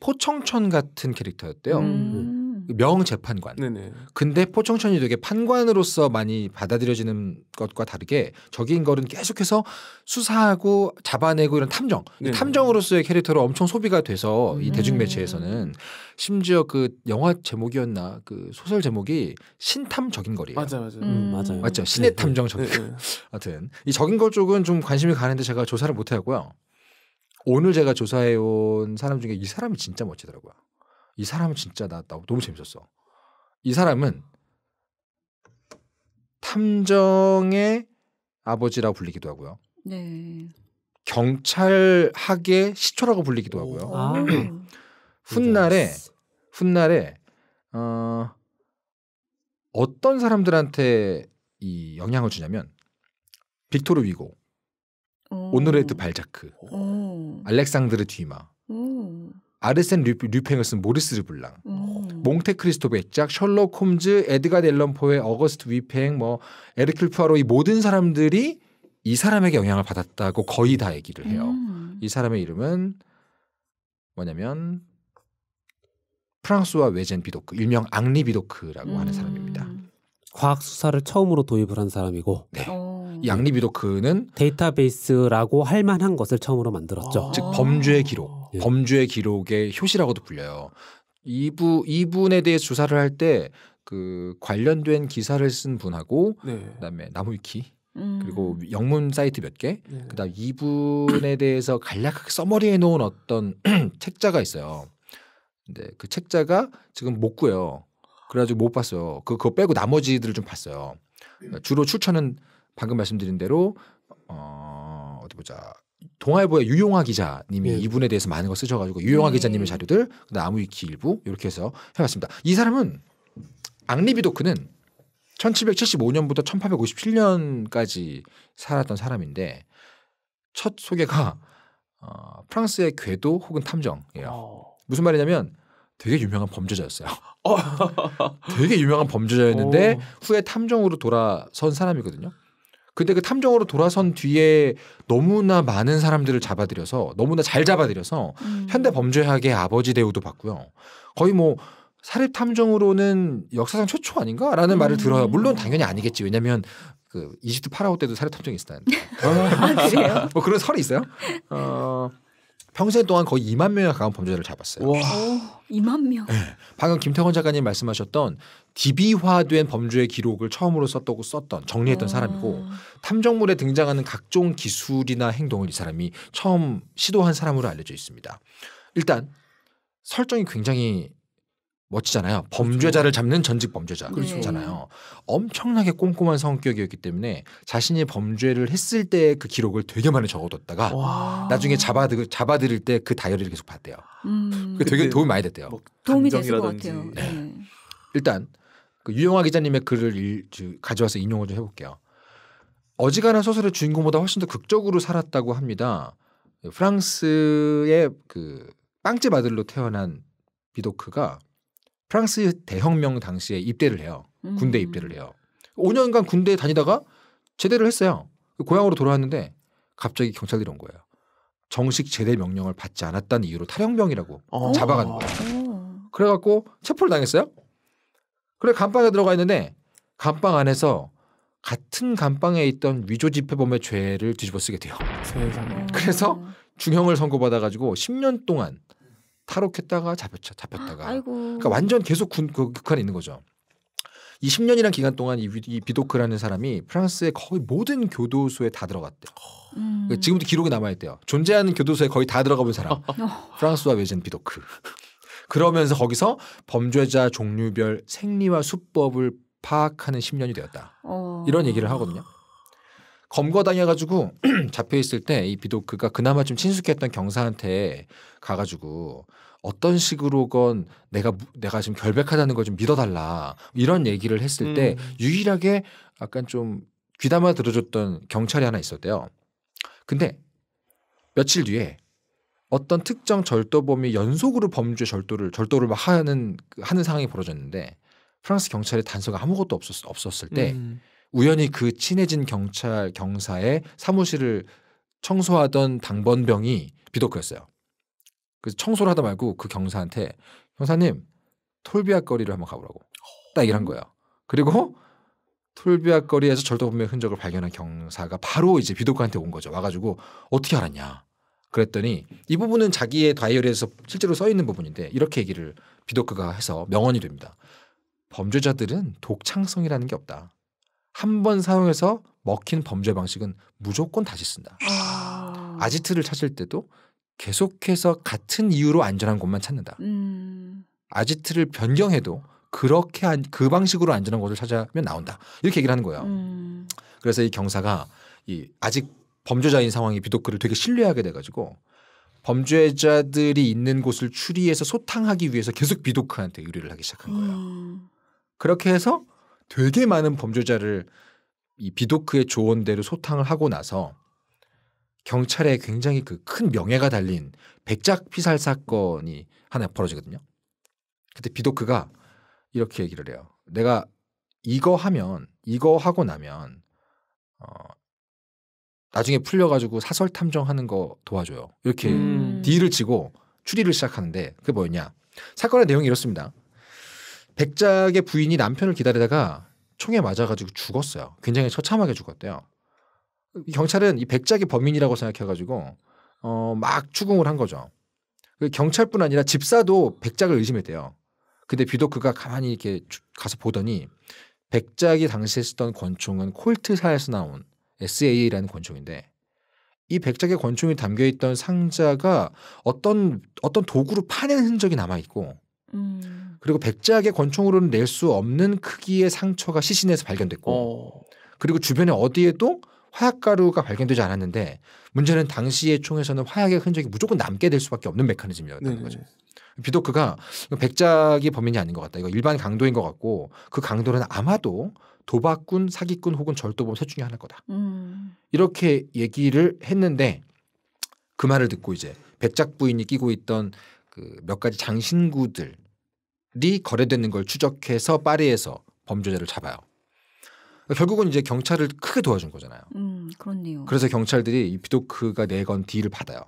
포청천 같은 캐릭터였대요. 음. 명재판관. 네네. 근데 포청천이 되게 판관으로서 많이 받아들여지는 것과 다르게 저기 인걸은 계속해서 수사하고 잡아내고 이런 탐정, 네네. 탐정으로서의 캐릭터로 엄청 소비가 돼서 이 음. 대중 매체에서는 심지어 그 영화 제목이었나 그 소설 제목이 신탐 적인거리예요. 맞아 맞아 음. 음. 맞아요. 맞죠 신의 네, 네. 탐정 네, 적인. 네. 하여튼 이적인거 쪽은 좀 관심이 가는데 제가 조사를 못 하고요. 오늘 제가 조사해 온 사람 중에 이 사람이 진짜 멋지더라고요. 이 사람은 진짜 나, 나 너무 재밌었어. 이 사람은 탐정의 아버지라고 불리기도 하고요. 네. 경찰학의 시초라고 불리기도 하고요. 아. 훗날에 훗날에 어, 어떤 사람들한테 이 영향을 주냐면 빅토르 위고, 오. 오노레드 발자크, 오. 알렉상드르 뒤마, 오. 아르센 류팽을 쓴 모리스 르블랑, 음. 몽테크리스토 의짝 셜록 홈즈, 에드가 델런포의 어거스트 위팽, 뭐에르클 푸아로 이 모든 사람들이 이 사람에게 영향을 받았다고 거의 다 얘기를 해요. 음. 이 사람의 이름은 뭐냐면 프랑스와 외젠 비도크, 일명 앙리 비도크라고 음. 하는 사람입니다. 과학 수사를 처음으로 도입을 한 사람이고, 네. 오. 어. 앙리 비도크는 데이터베이스라고 할 만한 것을 처음으로 만들었죠. 아. 즉 범죄 기록. 예. 범죄 기록의 효시라고도 불려요. 이부 이분에 대해 조사를 할 때 그 관련된 기사를 쓴 분하고 네. 그다음에 나무위키 음. 그리고 영문 사이트 몇 개, 네. 그다음 이분에 대해서 간략하게 써머리해 놓은 어떤 책자가 있어요. 근데 그 책자가 지금 못 구해요. 그래가지고 못 봤어요. 그 그거 빼고 나머지들을 좀 봤어요. 그러니까 주로 추천은 방금 말씀드린 대로 어 어디 보자 동아일보의 유용화 기자님이 예. 이분에 대해서 많은 걸 쓰셔가지고 유용화 음. 기자님의 자료들, 그다음 아무위키 일부 이렇게 해서 해봤습니다. 이 사람은 앙리비 도크는 1775년부터 1857년까지 살았던 사람인데 첫 소개가 어, 프랑스의 궤도 혹은 탐정이에요. 어. 무슨 말이냐면 되게 유명한 범죄자였어요. 되게 유명한 범죄자였는데 오. 후에 탐정으로 돌아선 사람이거든요. 근데 그 탐정으로 돌아선 뒤에 너무나 많은 사람들을 잡아들여서 너무나 잘 잡아들여서 음. 현대 범죄학의 아버지 대우도 받고요. 거의 뭐 사립 탐정으로는 역사상 최초 아닌가라는 음. 말을 들어요. 물론 당연히 아니겠지. 왜냐하면 그 이집트 파라오 때도 사립 탐정이 있었다는데. 아, 그래요? 뭐 그런 설이 있어요? 어. 평생 동안 거의 2만 명에 가까운 범죄자를 잡았어요. 와. 2만 어, 명. 네. 방금 김태권 작가님 말씀하셨던 DB화된 범죄의 기록을 처음으로 썼다고 썼던 정리했던 와. 아. 사람이고 탐정물에 등장하는 각종 기술이나 행동을 이 사람이 처음 시도한 사람으로 알려져 있습니다. 일단 설정이 굉장히 멋지잖아요. 그렇죠. 범죄자를 잡는 전직 범죄자잖아요. 네. 엄청나게 꼼꼼한 성격이었기 때문에 자신이 범죄를 했을 때 그 기록을 되게 많이 적어뒀다가 와. 나중에 잡아들 잡아들일 때 그 다이어리를 계속 봤대요. 음. 그 되게 도움이 많이 됐대요. 뭐 도움이 됐을 것 같아요. 네. 네. 일단 그 유영아 기자님의 글을 일, 가져와서 인용을 좀 해볼게요. 어지간한 소설의 주인공보다 훨씬 더 극적으로 살았다고 합니다. 프랑스의 그 빵집 아들로 태어난 비도크가 프랑스 대혁명 당시에 입대를 해요. 군대 입대를 음. 해요. 5년간 군대 에 다니다가 제대를 했어요. 고향으로 돌아왔는데 갑자기 경찰들이 온 거예요. 정식 제대 명령을 받지 않았다는 이유로 탈영병이라고 어. 잡아간 거예요. 어. 그래갖고 체포를 당했어요. 그래 감방에 들어가 있는데 감방 안에서 같은 감방에 있던 위조 지폐범의 죄를 뒤집어쓰게 돼요. 세상에. 어. 그래서 중형을 선고받아가지고 10년 동안 탈옥했다가 잡혔죠. 잡혔다가. 아이고. 그러니까 완전 계속 군, 그 극한에 있는 거죠. 이 10년이란 기간 동안 이, 이 비도크라는 사람이 프랑스의 거의 모든 교도소에 다 들어갔대요. 음. 그러니까 지금도 기록이 남아있대요. 존재하는 교도소에 거의 다 들어가본 사람. 어. 프랑스와 외진 비도크. 그러면서 거기서 범죄자 종류별 생리와 수법을 파악하는 10년이 되었다. 어. 이런 얘기를 하거든요. 검거당해가지고 잡혀 있을 때 이 비도크가 그나마 좀 친숙했던 경사한테 가가지고 어떤 식으로건 내가 내가 지금 결백하다는 걸 좀 믿어달라 이런 얘기를 했을 때 음. 유일하게 약간 좀 귀담아 들어줬던 경찰이 하나 있었대요. 근데 며칠 뒤에 어떤 특정 절도범이 연속으로 범죄 절도를 절도를 막 하는 하는 상황이 벌어졌는데 프랑스 경찰의 단서가 아무것도 없었, 없었을 때 음. 우연히 그 친해진 경찰 경사의 사무실을 청소하던 당번병이 비도크였어요. 그래서 청소를 하다 말고 그 경사한테 형사님 톨비아 거리를 한번 가보라고 딱얘기한 거예요. 그리고 톨비아 거리에서 절도범의 흔적을 발견한 경사가 바로 이제 비도크한테 온 거죠. 와가지고 어떻게 알았냐? 그랬더니 이 부분은 자기의 다이어리에서 실제로 써 있는 부분인데 이렇게 얘기를 비도크가 해서 명언이 됩니다. 범죄자들은 독창성이라는 게 없다. 한번 사용해서 먹힌 범죄 방식은 무조건 다시 쓴다. 아... 지트를 찾을 때도 계속해서 같은 이유로 안전한 곳만 찾는다. 음... 아지트를 변경해도 그렇게 안, 그 방식으로 안전한 곳을 찾으면 나온다. 이렇게 얘기를 하는 거예요. 음... 그래서 이 경사가 이 아직 범죄자인 상황이 비도크를 되게 신뢰하게 돼가지고 범죄자들이 있는 곳을 추리해서 소탕하기 위해서 계속 비도크한테 유리를 하기 시작한 거예요. 음. 그렇게 해서 되게 많은 범죄자를 이 비도크의 조언대로 소탕을 하고 나서 경찰에 굉장히 그 큰 명예가 달린 백작 피살 사건이 하나 벌어지거든요. 그때 비도크가 이렇게 얘기를 해요. 내가 이거 하면 이거 하고 나면 어 나중에 풀려가지고 사설 탐정하는 거 도와줘요. 이렇게 음. 딜을 치고 추리를 시작하는데 그게 뭐였냐? 사건의 내용이 이렇습니다. 백작의 부인이 남편을 기다리다가 총에 맞아가지고 죽었어요. 굉장히 처참하게 죽었대요. 경찰은 이 백작이 범인이라고 생각해가지고 어, 막 추궁을 한 거죠. 그 경찰뿐 아니라 집사도 백작을 의심했대요. 근데 비도 그가 가만히 이렇게 가서 보더니 백작이 당시에 쓰던 권총은 콜트사에서 나온 SAA라는 권총인데 이 백작의 권총이 담겨 있던 상자가 어떤 어떤 도구로 파낸 흔적이 남아 있고 음. 그리고 백작의 권총으로는 낼 수 없는 크기의 상처가 시신에서 발견됐고 어. 그리고 주변에 어디에도 화약가루가 발견되지 않았는데 문제는 당시의 총에서는 화약의 흔적이 무조건 남게 될 수밖에 없는 메커니즘이었다는 네네. 네. 거죠. 비도크가 백작이 범인이 아닌 것 같다. 이거 일반 강도인 것 같고 그 강도는 아마도 도박꾼, 사기꾼 혹은 절도범 셋 중에 하나일 거다. 음. 이렇게 얘기를 했는데 그 말을 듣고 이제 백작 부인이 끼고 있던 그 몇 가지 장신구들 이 거래되는 걸 추적해서 파리에서 범죄자를 잡아요. 결국은 이제 경찰을 크게 도와준 거잖아요. 음, 그렇네요. 그래서 경찰들이 이 비도크가 내건 딜을 받아요.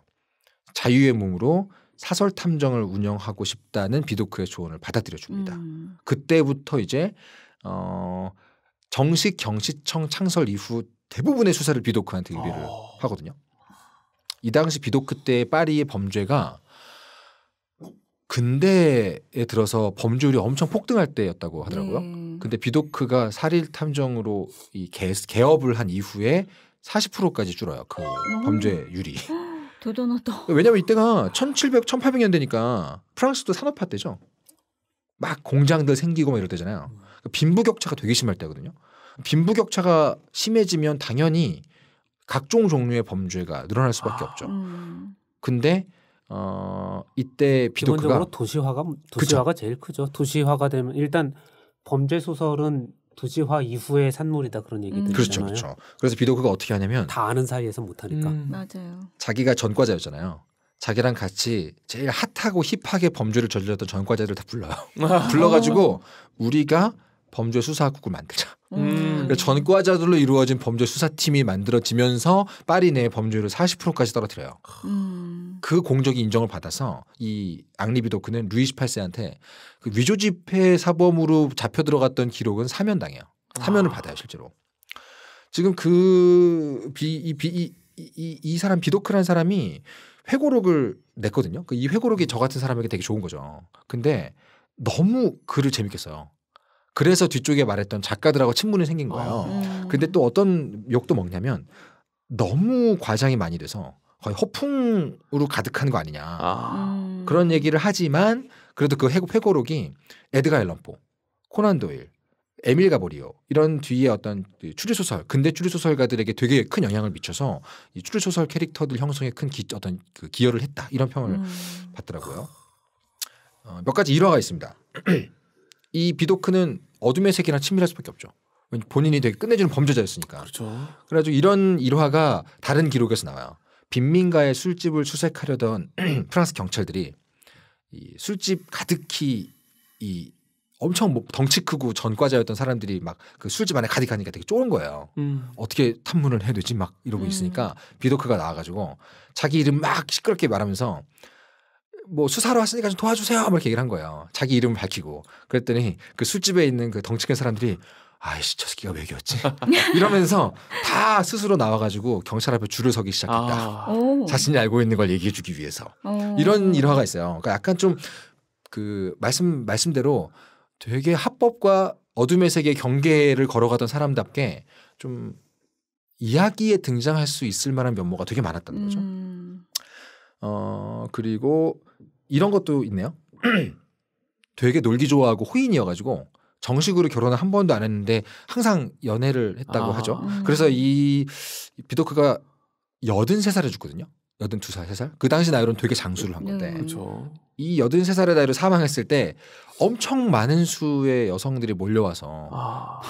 자유의 몸으로 사설 탐정을 운영하고 싶다는 비도크의 조언을 받아들여 줍니다. 음. 그때부터 이제 어 정식 경시청 창설 이후 대부분의 수사를 비도크한테 아. 의뢰를 어. 하거든요. 이 당시 비도크 때 파리의 범죄가 근대에 들어서 범죄율이 엄청 폭등할 때였다고 하더라고요. 음. 근데 비도크가 살일 탐정으로 이 개, 개업을 한 이후에 40%까지 줄어요. 그 어. 범죄율이. 도도노도. 왜냐면 이때가 1700, 1800년대니까 프랑스도 산업화 때죠. 막 공장들 생기고 막 이럴 때잖아요. 음. 그러니까 빈부격차가 되게 심할 때거든요. 빈부격차가 심해지면 당연히 각종 종류의 범죄가 늘어날 수밖에 없죠. 음. 근데 어 이때 비도크가 기본적으로 도시화가 도시화가 그쵸? 제일 크죠. 도시화가 되면 일단 범죄 소설은 도시화 이후의 산물이다 그런 얘기들 음. 그렇죠, 그렇죠. 그래서 비도크가 어떻게 하냐면 다 아는 사이에서 못하니까 음. 맞아요. 자기가 전과자였잖아요. 자기랑 같이 제일 핫하고 힙하게 범죄를 저질렀던 전과자들 을다 불러요. 불러가지고 우리가 범죄 수사국을 만들자. 음. 그러니까 전과자들로 이루어진 범죄 수사팀이 만들어지면서 파리 내 범죄율을 40%까지 떨어뜨려요. 음. 그 공적이 인정을 받아서 이 앙리비도크는 루이 18세한테 그 위조 지폐 사범으로 잡혀 들어갔던 기록은 사면 당해요. 사면을 아. 받아요 실제로. 지금 그 비이비이이 이, 이, 이 사람 비도크라는 사람이 회고록을 냈거든요. 그 이 회고록이 저 같은 사람에게 되게 좋은 거죠. 근데 너무 글을 재밌게 써요. 그래서 뒤쪽에 말했던 작가들하고 친분이 생긴 거예요. 아. 음. 근데 또 어떤 욕도 먹냐면 너무 과장이 많이 돼서 거의 허풍으로 가득한 거 아니냐. 아. 음. 그런 얘기를 하지만 그래도 그 회고 회고록이 에드가 앨런포, 코난 도일, 에밀 가보리오 이런 뒤에 어떤 그 추리 소설 근대 추리 소설가들에게 되게 큰 영향을 미쳐서 이 추리 소설 캐릭터들 형성에 큰 기, 어떤 그 기여를 했다 이런 평을 음. 받더라고요. 어, 몇 가지 일화가 있습니다. 이 비도크는 어둠의 세계랑 친밀할 수밖에 없죠. 본인이 되게 끝내주는 범죄자였으니까. 그렇죠. 그래가지고 이런 일화가 다른 기록에서 나와요. 빈민가의 술집을 수색하려던 프랑스 경찰들이 이 술집 가득히 이 엄청 뭐 덩치 크고 전과자였던 사람들이 막 그 술집 안에 가득 하니까 되게 쫄은 거예요. 음. 어떻게 탐문을 해야 되지? 막 이러고 음. 있으니까 비도크가 나와가지고 자기 이름 막 시끄럽게 말하면서 뭐 수사로 왔으니까 좀 도와주세요. 뭐 이렇게 얘기를 한 거예요. 자기 이름을 밝히고 그랬더니 그 술집에 있는 그 덩치 큰 사람들이 아이씨 저 새끼가 왜 이겼지 이러면서 다 스스로 나와가지고 경찰 앞에 줄을 서기 시작했다 아. 자신이 알고 있는 걸 얘기해주기 위해서 오. 이런 일화가 있어요 그러니까 약간 좀 그 말씀 말씀대로 되게 합법과 어둠의 세계 경계를 걸어가던 사람답게 좀 이야기에 등장할 수 있을 만한 면모가 되게 많았다는 거죠 음. 어 그리고 이런 것도 있네요. 되게 놀기 좋아하고 호인이어가지고 정식으로 결혼을 한 번도 안 했는데 항상 연애를 했다고 아. 하죠. 그래서 이 비도크가 여든 세 살에 죽거든요. 여든 두 살, 세 살. 그 당시 나이로는 되게 장수를 한 건데. 음. 이 여든 세 살의 나이로 사망했을 때 엄청 많은 수의 여성들이 몰려와서 아.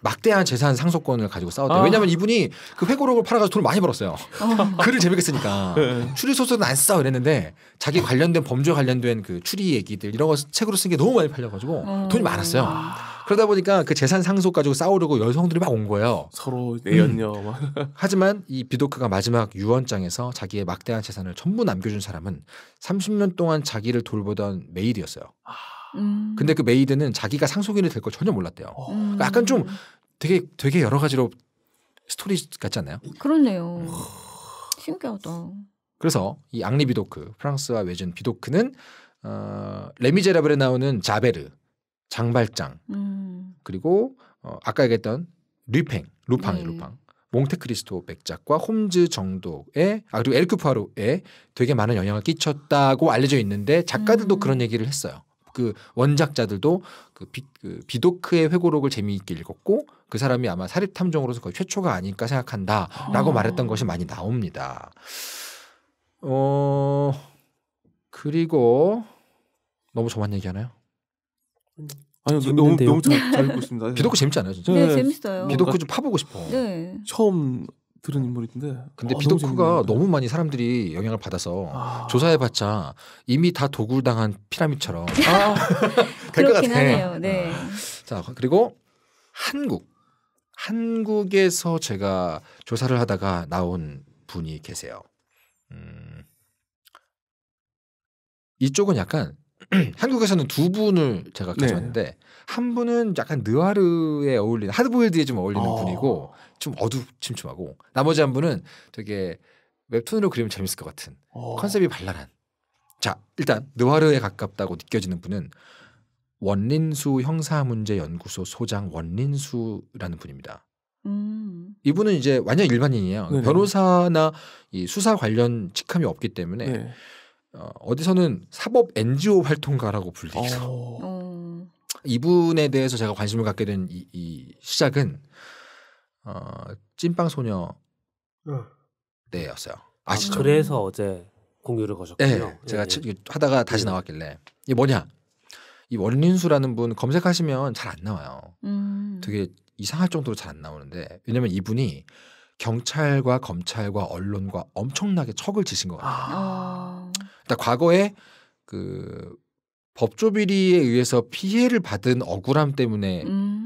막대한 재산 상속권을 가지고 싸웠대요. 아. 왜냐하면 이분이 그 회고록을 팔아가지고 돈을 많이 벌었어요. 어. 글을 재밌게 쓰니까 네. 추리 소설은 안 싸. 그랬는데 자기 관련된 범죄 관련된 그 추리 얘기들 이런 거 책으로 쓴 게 너무 많이 팔려가지고 어. 돈이 많았어요. 아. 그러다 보니까 그 재산 상속 가지고 싸우려고 여성들이 막 온 거예요. 서로 음. 내연녀. 음. 하지만 이 비도크가 마지막 유언장에서 자기의 막대한 재산을 전부 남겨준 사람은 30년 동안 자기를 돌보던 메일이었어요. 아. 음. 근데 그 메이드는 자기가 상속인이 될걸 전혀 몰랐대요. 음. 약간 좀 되게 되게 여러 가지로 스토리 같지 않나요? 그렇네요. 어. 신기하다. 그래서 이 앙리 비도크 프랑스와 외진 비도크는 어, 레미제라블에 나오는 자베르 장발장 음. 그리고 어, 아까 얘기했던 류팽 루팡의 네. 루팡 몽테크리스토 백작과 홈즈 정도의 아 그리고 엘크 파로에 되게 많은 영향을 끼쳤다고 알려져 있는데 작가들도 음. 그런 얘기를 했어요. 그 원작자들도 그, 비, 그 비도크의 회고록을 재미있게 읽었고 그 사람이 아마 사립 탐정으로서 거의 최초가 아닐까 생각한다라고 어. 말했던 것이 많이 나옵니다. 어 그리고 너무 저만 얘기하나요? 아니요 너무 너무 잘, 잘 읽고 있습니다. 비도크 재밌지 않아요 진짜? 네, 네. 재밌어요. 비도크 좀 파보고 싶어. 네. 처음 들은 인물인데. 근데 아, 피도크가 너무, 너무, 많이 사람들이 영향을 받아서 아. 조사해봤자 이미 다 도굴당한 피라미처럼 아. 될것 같아요. 네. 아. 자 그리고 한국 한국에서 제가 조사를 하다가 나온 분이 계세요. 음, 이쪽은 약간 한국에서는 두 분을 제가 네. 가져왔는데 네. 한 분은 약간 느와르에 어울리는 하드보일드에 좀 어울리는 어. 분이고 좀 어두침침하고 나머지 한 분은 되게 웹툰으로 그리면 재밌을 것 같은 오. 어. 컨셉이 발랄한. 자 일단 느와르에 가깝다고 느껴지는 분은 원린수 형사문제연구소 소장 원린수라는 분입니다. 음. 이분은 이제 완전 일반인이에요. 네네. 변호사나 이 수사 관련 직함이 없기 때문에 네. 어, 어디서는 사법 NGO 활동가라고 불리죠. 어. 이분에 대해서 제가 관심을 갖게 된이이 시작은 어, 찐빵 소녀 때였어요. 아, 아시죠? 아, 그래서 어제 공유를 거셨군요. 네, 제가 예, 예. 하다가 다시 예. 나왔길래 이게 뭐냐? 이 원린수라는 분 검색하시면 잘 안 나와요. 음. 되게 이상할 정도로 잘 안 나오는데 왜냐면 이분이 경찰과 검찰과 언론과 엄청나게 척을 지신 것 같아요. 아. 그러니까 과거에 그 법조 비리에 의해서 피해를 받은 억울함 때문에 음.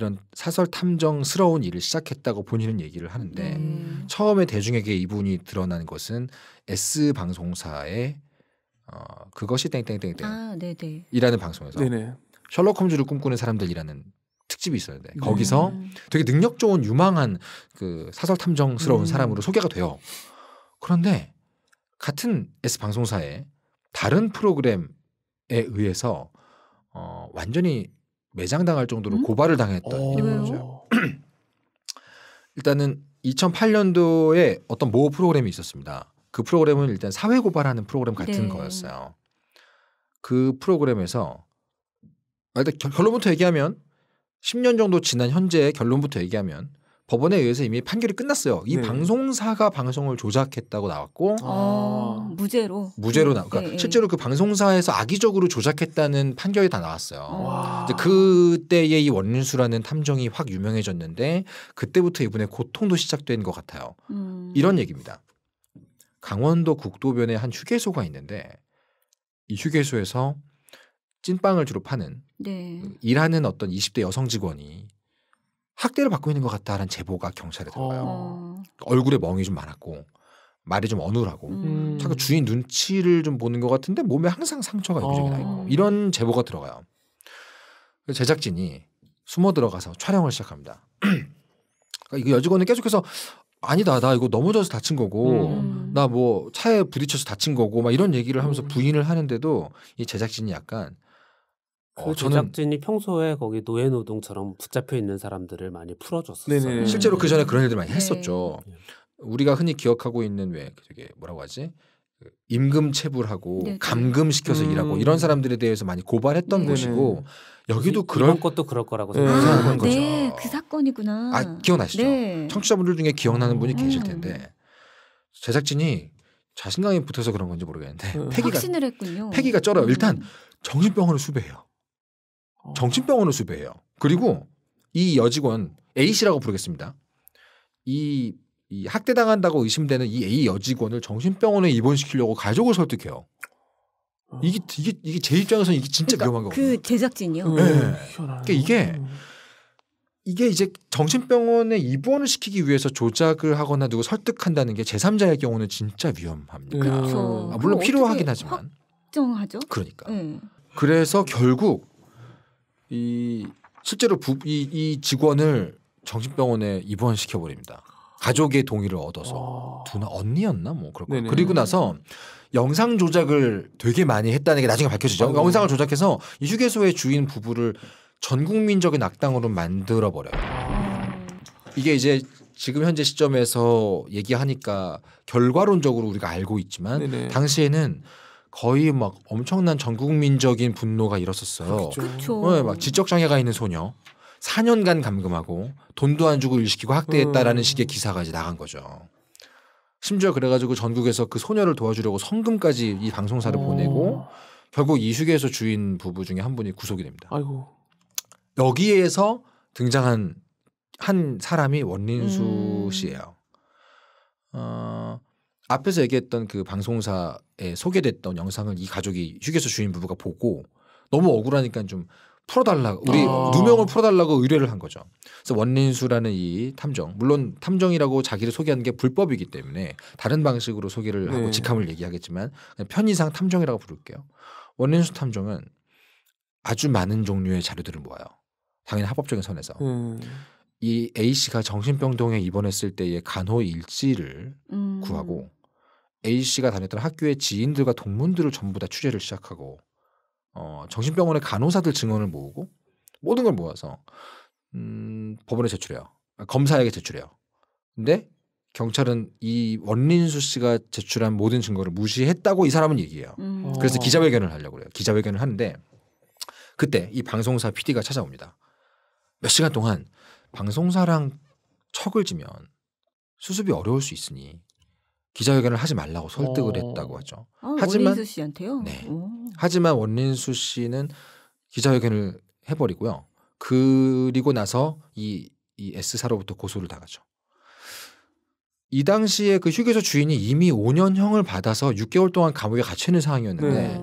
이런 사설 탐정스러운 일을 시작했다고 본인은 얘기를 하는데 음. 처음에 대중에게 이분이 드러난 것은 S 방송사의 어, 그것이 땡땡땡땡 아, 네, 네. 이라는 방송에서 네네. 셜록 홈즈를 꿈꾸는 사람들이라는 특집이 있어야돼 네. 음. 거기서 되게 능력 좋은 유망한 그 사설 탐정스러운 음. 사람으로 소개가 돼요. 그런데 같은 S 방송사의 다른 프로그램에 의해서 어, 완전히 매장당할 정도로 음? 고발을 당했다. 어. 일단은 2008년도에 어떤 모 프로그램이 있었습니다. 그 프로그램은 일단 사회 고발하는 프로그램 같은 네. 거였어요. 그 프로그램에서 아, 일단 결론부터 얘기하면 10년 정도 지난 현재의 결론부터 얘기하면 법원에 의해서 이미 판결이 끝났어요. 이 네. 방송사가 방송을 조작했다고 나왔고 아, 아. 무죄로 무죄로 나. 그러니까 네, 실제로 그 방송사에서 악의적으로 조작했다는 판결이 다 나왔어요. 어. 그때의 이 원린수라는 탐정이 확 유명해졌는데 그때부터 이분의 고통도 시작된 것 같아요. 음. 이런 얘기입니다. 강원도 국도변에 한 휴게소가 있는데 이 휴게소에서 찐빵을 주로 파는 네. 일하는 어떤 20대 여성 직원이 학대를 받고 있는 것 같다라는 제보가 경찰에 들어가요. 어. 얼굴에 멍이 좀 많았고 말이 좀 어눌하고 음. 자꾸 주인 눈치를 좀 보는 것 같은데 몸에 항상 상처가 여기저기 어. 나 있고 이런 제보가 들어가요. 그 제작진이 숨어 들어가서 촬영을 시작합니다. 그러니까 이거 여직원은 계속해서 아니다 나 이거 넘어져서 다친 거고 음. 나뭐 차에 부딪혀서 다친 거고 막 이런 얘기를 하면서 음. 부인을 하는데도 이 제작진이 약간 그 제작진이 저는... 평소에 거기 노예 노동처럼 붙잡혀 있는 사람들을 많이 풀어줬어요네 음. 실제로 그 전에 그런 일들 많이 네. 했었죠. 네. 우리가 흔히 기억하고 있는 왜 그 저게 뭐라고 하지? 그 임금 체불하고 네. 네. 감금시켜서 음. 일하고 이런 사람들에 대해서 많이 고발했던 네. 곳이고 여기도 그런 것도 그럴 거라고 네. 생각하는 거죠. 네, 그 사건이구나. 아 기억나시죠? 청취자분들 중에 기억나는 분이 음. 계실 텐데 제작진이 자신감이 붙어서 그런 건지 모르겠는데 음. 폐기가확신기가 쩔어요. 일단 음. 정신병원을 수배해요. 어. 정신병원을 수배해요. 그리고 이 여직원 A 씨라고 부르겠습니다. 이, 이 학대당한다고 의심되는 이 A 여직원을 정신병원에 입원시키려고 가족을 설득해요. 어. 이게 이게 이게 제 입장에서는 이게 진짜 그러니까 위험한 거거든요. 그 제작진이요. 음, 네. 그러니까 이게 이게 이제 정신병원에 입원을 시키기 위해서 조작을 하거나 누구 설득한다는 게 제3자의 경우는 진짜 위험합니다. 그렇죠. 아, 물론 필요하긴 하지만 확정하죠. 그러니까. 음. 그래서 결국 이 실제로 부, 이, 이 직원을 정신병원에 입원시켜 버립니다. 가족의 동의를 얻어서 누나 아. 언니였나 뭐 그렇고 네네. 그리고 나서 영상 조작을 되게 많이 했다는 게 나중에 밝혀지죠. 그러니까 영상을 조작해서 이 휴게소의 주인 부부를 전 국민적인 악당으로 만들어 버려요. 아. 이게 이제 지금 현재 시점에서 얘기하니까 결과론적으로 우리가 알고 있지만 네네. 당시에는 거의 막 엄청난 전국민적인 분노가 일었었어요. 그렇죠. 네, 막 지적 장애가 있는 소녀 4년간 감금하고 돈도 안 주고 일시키고 학대했다라는 음. 식의 기사가 이제 나간 거죠. 심지어 그래가지고 전국에서 그 소녀를 도와주려고 성금까지 이 방송사를 오. 어. 보내고 결국 이휴에서 주인 부부 중에 한 분이 구속이 됩니다. 아이고. 여기에서 등장한 한 사람이 원린수 음. 씨예요. 어, 앞에서 얘기했던 그 방송사에 소개됐던 영상을 이 가족이 휴게소 주인 부부가 보고 너무 억울하니까 좀 풀어달라 우리 아. 누명을 풀어달라고 의뢰를 한 거죠. 그래서 원린수라는 이 탐정 물론 탐정이라고 자기를 소개하는 게 불법이기 때문에 다른 방식으로 소개를 하고 네. 직함을 얘기하겠지만 편의상 탐정이라고 부를게요. 원린수 탐정은 아주 많은 종류의 자료들을 모아요. 당연히 합법적인 선에서. 음. 이 A 씨가 정신병동에 입원했을 때의 간호 일지를 음. 구하고 A 씨가 다녔던 학교의 지인들과 동문들을 전부 다 취재를 시작하고 어, 정신병원의 간호사들 증언을 모으고 모든 걸 모아서 음, 법원에 제출해요. 아, 검사에게 제출해요. 근데 경찰은 이 원린수 씨가 제출한 모든 증거를 무시했다고 이 사람은 얘기해요. 음. 그래서 어. 기자회견을 하려고 그래요. 기자회견을 하는데 그때 이 방송사 PD가 찾아옵니다. 몇 시간 동안 방송사랑 척을 지면 수습이 어려울 수 있으니 기자회견을 하지 말라고 설득을 어. 했다고 하죠. 아, 하지만 원린수 씨한테요. 네. 오. 하지만 원린수 씨는 기자회견을 해버리고요. 그리고 나서 이, 이 S사로부터 고소를 당하죠. 이 당시에 그 휴게소 주인이 이미 5년형을 받아서 6개월 동안 감옥에 갇혀 있는 상황이었는데 네.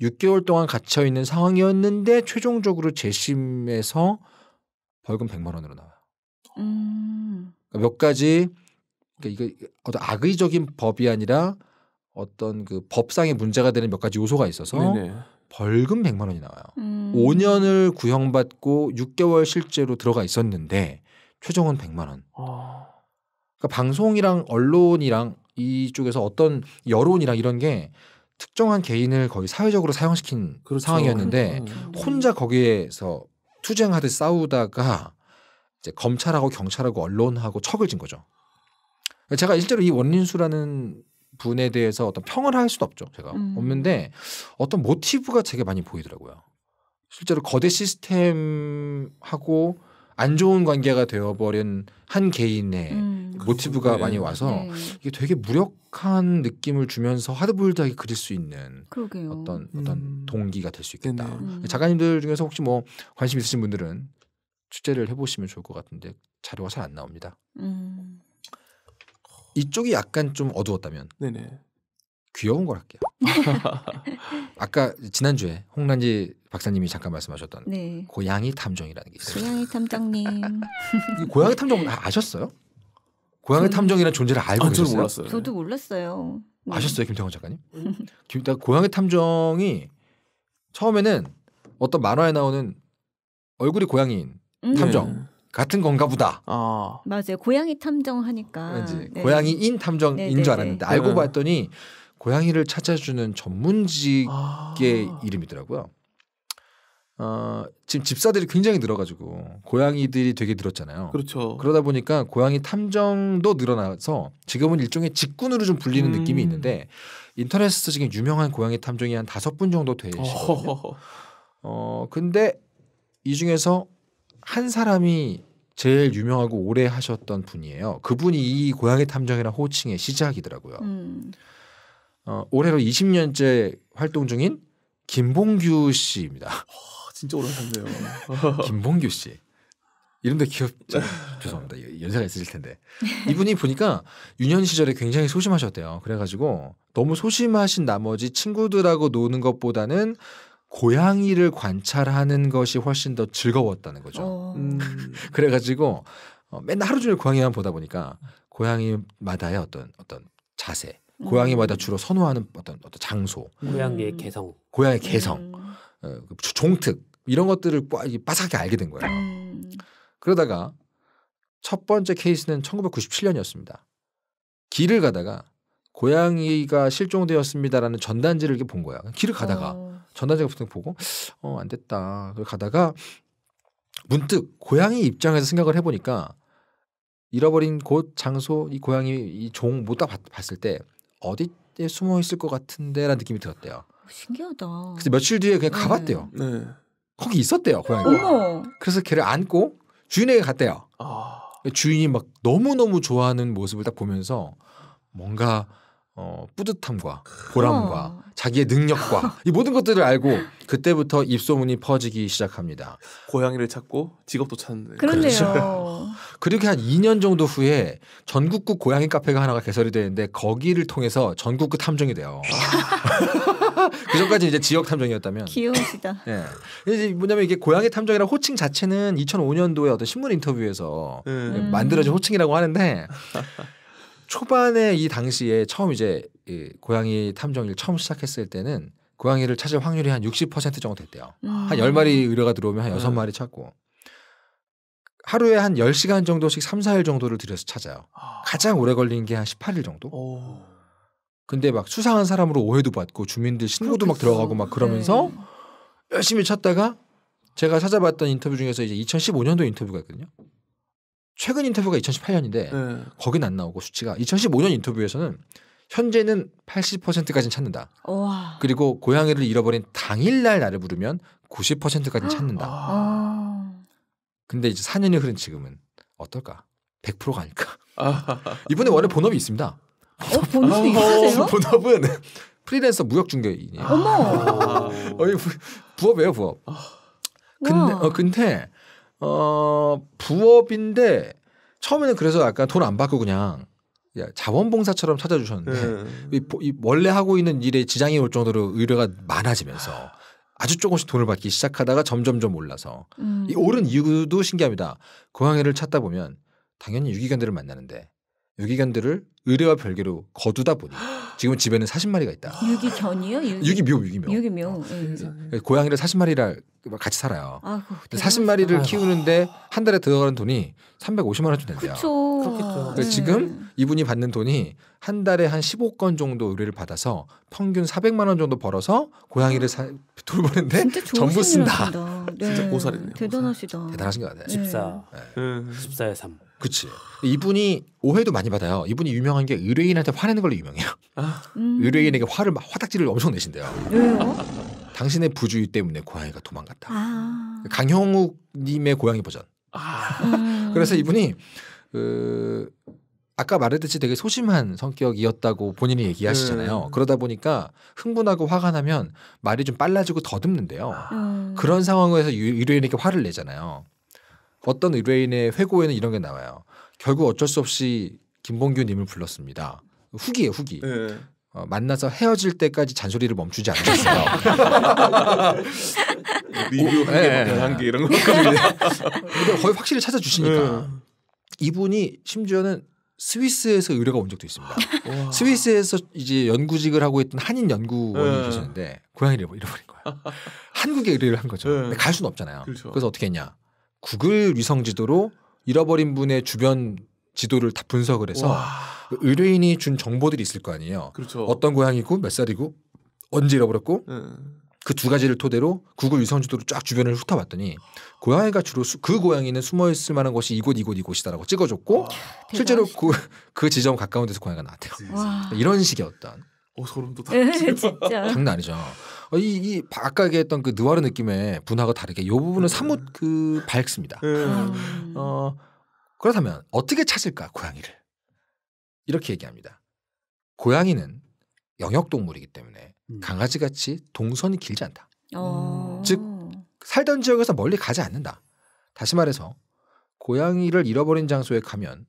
6개월 동안 갇혀 있는 상황이었는데 최종적으로 재심에서 벌금 100만 원으로 나와요. 음. 그러니까 몇 가지 그러니까 이거 어떤 악의적인 법이 아니라 어떤 그 법상의 문제가 되는 몇 가지 요소가 있어서 네네. 벌금 100만 원이 나와요. 음. 5년을 구형받고 6개월 실제로 들어가 있었는데 최종은 100만 원. 어. 그러니까 방송이랑 언론이랑 이쪽에서 어떤 여론이랑 이런 게 특정한 개인을 거의 사회적으로 사용시킨 그렇죠. 상황이었는데 그렇구 혼자 거기에서 투쟁하듯 싸우다가 이제 검찰하고 경찰하고 언론하고 척을 진 거죠. 제가 실제로 이 원린수라는 분에 대해서 어떤 평을 할 수도 없죠. 제가 음. 없는데 어떤 모티브가 되게 많이 보이더라고요. 실제로 거대 시스템하고 안 좋은 관계가 되어버린 한 개인의 음. 모티브가 그 많이 네. 와서 네. 이게 되게 무력한 느낌을 주면서 하드볼드하게 그릴 수 있는 그러게요. 어떤 어떤 음. 동기가 될 수 있겠다. 네, 네. 음. 작가님들 중에서 혹시 뭐 관심 있으신 분들은 취제를 해보시면 좋을 것 같은데 자료가 잘 안 나옵니다. 음. 이쪽이 약간 좀 어두웠다면 네네. 귀여운 걸 할게요. 아까 지난주에 홍란지 박사님이 잠깐 말씀하셨던 네. 고양이 탐정이라는 게 있어요. 고양이 탐정님. 고양이 탐정 아, 아셨어요? 고양이 탐정이라는 존재를 알고 아, 계셨어요? 몰랐어요. 저도 몰랐어요. 네. 아셨어요, 김태원 작가님? 김, 고양이 탐정이 처음에는 어떤 만화에 나오는 얼굴이 고양이인 음. 탐정 네. 같은 건가 보다. 어. 맞아요. 고양이 탐정하니까. 네. 고양이인 탐정인 네, 줄 네, 네. 알았는데 알고 어. 봤더니 고양이를 찾아주는 전문직의 아. 이름이더라고요. 어, 지금 집사들이 굉장히 늘어가지고 고양이들이 되게 늘었잖아요. 그렇죠. 그러다 보니까 고양이 탐정도 늘어나서 지금은 일종의 직군으로 좀 불리는 음. 느낌이 있는데 인터넷에서 지금 유명한 고양이 탐정이 한 다섯 분 정도 되시거든요. 어 근데 이 중에서 한 사람이 제일 유명하고 오래 하셨던 분이에요. 그분이 이 고양이 탐정이라는 호칭의 시작이더라고요. 음. 어, 올해로 20년째 활동 중인 김봉규 씨입니다. 와, 진짜 오래 셨네요 김봉규 씨. 이름도 귀엽죠. 죄송합니다. 연세가 있으실 텐데. 이분이 보니까 유년 시절에 굉장히 소심하셨대요. 그래가지고 너무 소심하신 나머지 친구들하고 노는 것보다는 고양이를 관찰하는 것이 훨씬 더 즐거웠다는 거죠. 어... 음. 그래가지고 어, 맨날 하루 종일 고양이만 보다 보니까 고양이마다의 어떤 어떤 자세, 음... 고양이마다 주로 선호하는 어떤 어떤 장소, 음. 고양이의 개성, 고양이 개성, 음. 어, 그 종특 이런 것들을 빠삭하게 알게 된 거예요. 그러다가 첫 번째 케이스는 1997년이었습니다. 길을 가다가 고양이가 실종되었습니다라는 전단지를 이렇게 본 거야. 길을 가다가 어... 전단지가 붙은 거 보고 어 안 됐다. 가다가 문득 고양이 입장에서 생각을 해보니까 잃어버린 곳 장소 이 고양이 이 종못다 봤을 때 어디에 숨어 있을 것 같은데라는 느낌이 들었대요. 신기하다. 그래서 며칠 뒤에 그냥 가봤대요. 네. 네. 거기 있었대요 고양이가. 어머. 그래서 걔를 안고 주인에게 갔대요. 아... 주인이 막 너무 너무 좋아하는 모습을 딱 보면서 뭔가 어, 뿌듯함과 보람과 자기의 능력과 이 모든 것들을 알고 그때부터 입소문이 퍼지기 시작합니다. 고양이를 찾고 직업도 찾는. 그렇죠. 그렇게 그렇죠. 한 2년 정도 후에 전국구 고양이 카페가 하나가 개설이 되는데 거기를 통해서 전국구 탐정이 돼요. 그 전까지 이제 지역 탐정이었다면 귀여우시다. 예. 네. 이제 뭐냐면 이게 고양이 탐정이라 호칭 자체는 2005년도에 어떤 신문 인터뷰에서 음. 예, 만들어진 호칭이라고 하는데 초반에 이 당시에 처음 이제 이 고양이 탐정일 처음 시작했을 때는 고양이를 찾을 확률이 한 60% 정도 됐대요. 음. 한 10마리 의뢰가 들어오면 한 6마리 찾고 하루에 한 10시간 정도씩 3, 4일 정도를 들여서 찾아요. 아. 가장 오래 걸린 게 한 18일 정도? 오. 근데 막 수상한 사람으로 오해도 받고 주민들 신고도 그렇겠어. 막 들어가고 막 그러면서 네. 열심히 찾다가 제가 찾아봤던 인터뷰 중에서 이제 2015년도 인터뷰가 있거든요. 최근 인터뷰가 2018년인데 네. 거긴 안 나오고 수치가 2015년 인터뷰에서는 현재는 80%까지는 찾는다. 우와. 그리고 고양이를 잃어버린 당일날 나를 부르면 90%까지는 찾는다. 아. 아. 근데 이제 4년이 흐른 지금은 어떨까? 100%가 아닐까? 아. 이분의 원래 본업이 있습니다. 어, 본업이 있으세요? 본업은 프리랜서 무역 중개인이에요. 어머. 어, 부업이에요, 부업. 근데 어 근데 어, 부업인데 처음에는 그래서 약간 돈 안 받고 그냥 야, 자원봉사처럼 찾아주셨는데 네. 이, 원래 하고 있는 일에 지장이 올 정도로 의뢰가 많아지면서 아주 조금씩 돈을 받기 시작하다가 점점점 올라서 음. 이 오른 이유도 신기합니다. 고양이를 찾다 보면 당연히 유기견들을 만나는데 유기견들을 의뢰와 별개로 거두다 보니 지금 집에는 40마리가 있다. 유기견이요? 유기... 묘 유기묘. 유기묘. 네. 고양이를 40마리랑 같이 살아요. 아이고, 40마리를 아이고. 키우는데 한 달에 들어가는 돈이 350만 원쯤 된대요. 그렇죠 네. 지금 이분이 받는 돈이 한 달에 한 15건 정도 의뢰를 받아서 평균 400만 원 정도 벌어서 고양이를 사, 돌보는데 전부 쓴다. 네. 진짜 고사리네요. 대단하시다. 고사. 대단하신 것 같아요. 집사. 집사의 네. 삶. 그치. 이분이 오해도 많이 받아요. 이분이 유명한 게 의뢰인한테 화내는 걸로 유명해요. 아. 음. 의뢰인에게 화를 막 화딱지를 엄청 내신대요. 왜요? 당신의 부주의 때문에 고양이가 도망갔다. 아. 강형욱 님의 고양이 버전. 아. 음. 그래서 이분이 그 아까 말했듯이 되게 소심한 성격이었다고 본인이 얘기하시잖아요. 음. 그러다 보니까 흥분하고 화가 나면 말이 좀 빨라지고 더듬는데요. 음. 그런 상황에서 의뢰인에게 화를 내잖아요. 어떤 의뢰인의 회고에는 이런 게 나와요. 결국 어쩔 수 없이 김봉규님을 불렀습니다. 후기에 후기. 네. 어, 만나서 헤어질 때까지 잔소리를 멈추지 않았어요. 리뷰 한개한개 어, 네. 이런 것까지. 거의 확실히 찾아주시니까 네. 이분이 심지어는 스위스에서 의뢰가 온 적도 있습니다. 스위스에서 이제 연구직을 하고 있던 한인 연구원이 네. 계셨는데 고양이를 잃어버린 거예요. 한국에 의뢰를 한 거죠. 네. 갈 수는 없잖아요. 그렇죠. 그래서 어떻게 했냐? 구글 위성 지도로 잃어버린 분의 주변 지도를 다 분석을 해서 와. 의뢰인이 준 정보들이 있을 거 아니에요. 그렇죠. 어떤 고양이고 몇 살이고 언제 잃어버렸고 음. 네. 그두 가지를 토대로 구글 위성 지도로 쫙 주변을 훑어봤더니 고양이가 주로 수, 그 고양이는 숨어 있을 만한 곳이 이곳 이곳 이곳이다라고 찍어줬고 와. 실제로 그, 그 지점 가까운 데서 고양이가 나왔대요. 이런 식의 어떤 어 소름 돋아. 네, 진짜 장난 아니죠. 어, 이, 이 아까 얘기했던 그 느와르 느낌의 분화가 다르게 이 부분은 음. 사뭇 그 밝습니다. 음. 음. 어, 그렇다면 어떻게 찾을까 고양이를 이렇게 얘기합니다. 고양이는 영역 동물이기 때문에 강아지 같이 동선이 길지 않다. 어. 음. 즉 살던 지역에서 멀리 가지 않는다. 다시 말해서 고양이를 잃어버린 장소에 가면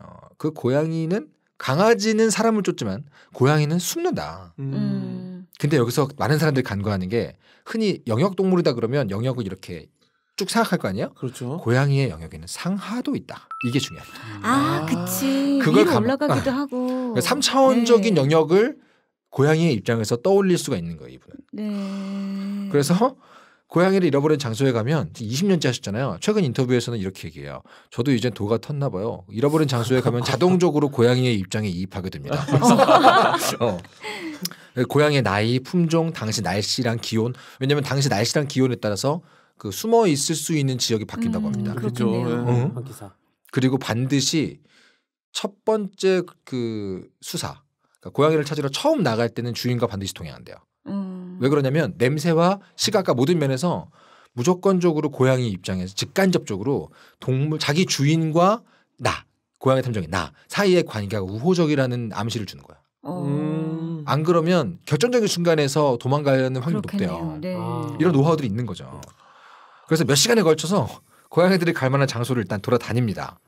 어, 그 고양이는 강아지는 사람을 쫓지만 고양이는 숨는다. 음. 근데 여기서 많은 사람들이 간과하는 게 흔히 영역 동물이다 그러면 영역을 이렇게 쭉 생각할 거 아니에요? 그렇죠. 고양이의 영역에는 상하도 있다. 이게 중요합니다. 아, 아 그치. 그걸 감... 올라가기도 아. 하고. 그러니까 삼차원적인 네. 영역을 고양이의 입장에서 떠올릴 수가 있는 거예요, 이분은. 네. 그래서 고양이를 잃어버린 장소에 가면 20년째 하셨잖아요. 최근 인터뷰에서는 이렇게 얘기해요. 저도 이젠 도가 텄나 봐요. 잃어버린 장소에 가면 자동적으로 고양이의 입장에 이입하게 됩니다. 어. 고양이의 나이, 품종, 당시 날씨랑 기온. 왜냐하면 당시 날씨랑 기온에 따라서 그 숨어 있을 수 있는 지역이 바뀐다고 음, 합니다. 음, 그렇죠. 예. 어, 응. 그리고 반드시 첫 번째 그 수사, 그러니까 고양이를 찾으러 처음 나갈 때는 주인과 반드시 동행한대요. 음. 왜 그러냐면 냄새와 시각과 모든 면에서 무조건적으로 고양이 입장에서 직간접적으로 동물 자기 주인과 나 고양이 탐정이 나 사이의 관계가 우호적이라는 암시를 주는 거야. 음. 음. 안 그러면 결정적인 순간에서 도망가는 확률이 높대요. 네. 아. 이런 노하우들이 있는 거죠. 그래서 몇 시간에 걸쳐서 고양이들이 갈 만한 장소를 일단 돌아다닙니다.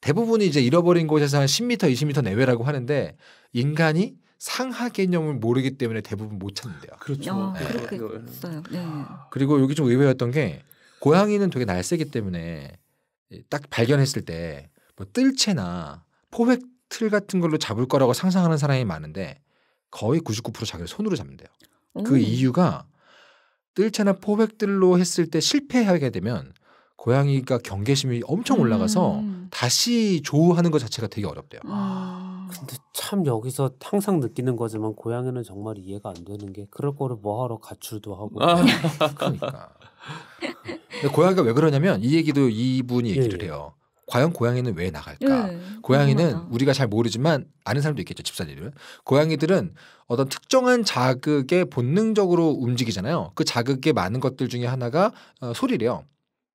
대부분이 이제 잃어버린 곳에서 한 10m, 20m 내외라고 하는데 인간이 상하 개념을 모르기 때문에 대부분 못 찾는데요. 그렇죠. 어, 네. 그렇겠어요. 네. 그리고 여기 좀 의외였던 게 고양이는 되게 날쌔기 때문에 딱 발견했을 때뭐 뜰채나 포획 틀 같은 걸로 잡을 거라고 상상하는 사람이 많은데 거의 99% 자기를 손으로 잡는데요. 그 오. 그 이유가 뜰채나 포획들로 했을 때 실패하게 되면 고양이가 경계심이 엄청 올라가서 음. 다시 조우하는 것 자체가 되게 어렵대요. 아. 근데 참 여기서 항상 느끼는 거지만 고양이는 정말 이해가 안 되는 게 그럴 거를 뭐하러 가출도 하고 아. 그러니까. 근데 고양이가 왜 그러냐면 이 얘기도 이분이 얘기를 예, 예. 해요. 과연 고양이는 왜 나갈까? 네, 고양이는 궁금하다. 우리가 잘 모르지만 아는 사람도 있겠죠 집사들은 고양이들은 어떤 특정한 자극에 본능적으로 움직이잖아요. 그 자극에 많은 것들 중에 하나가 어, 소리래요.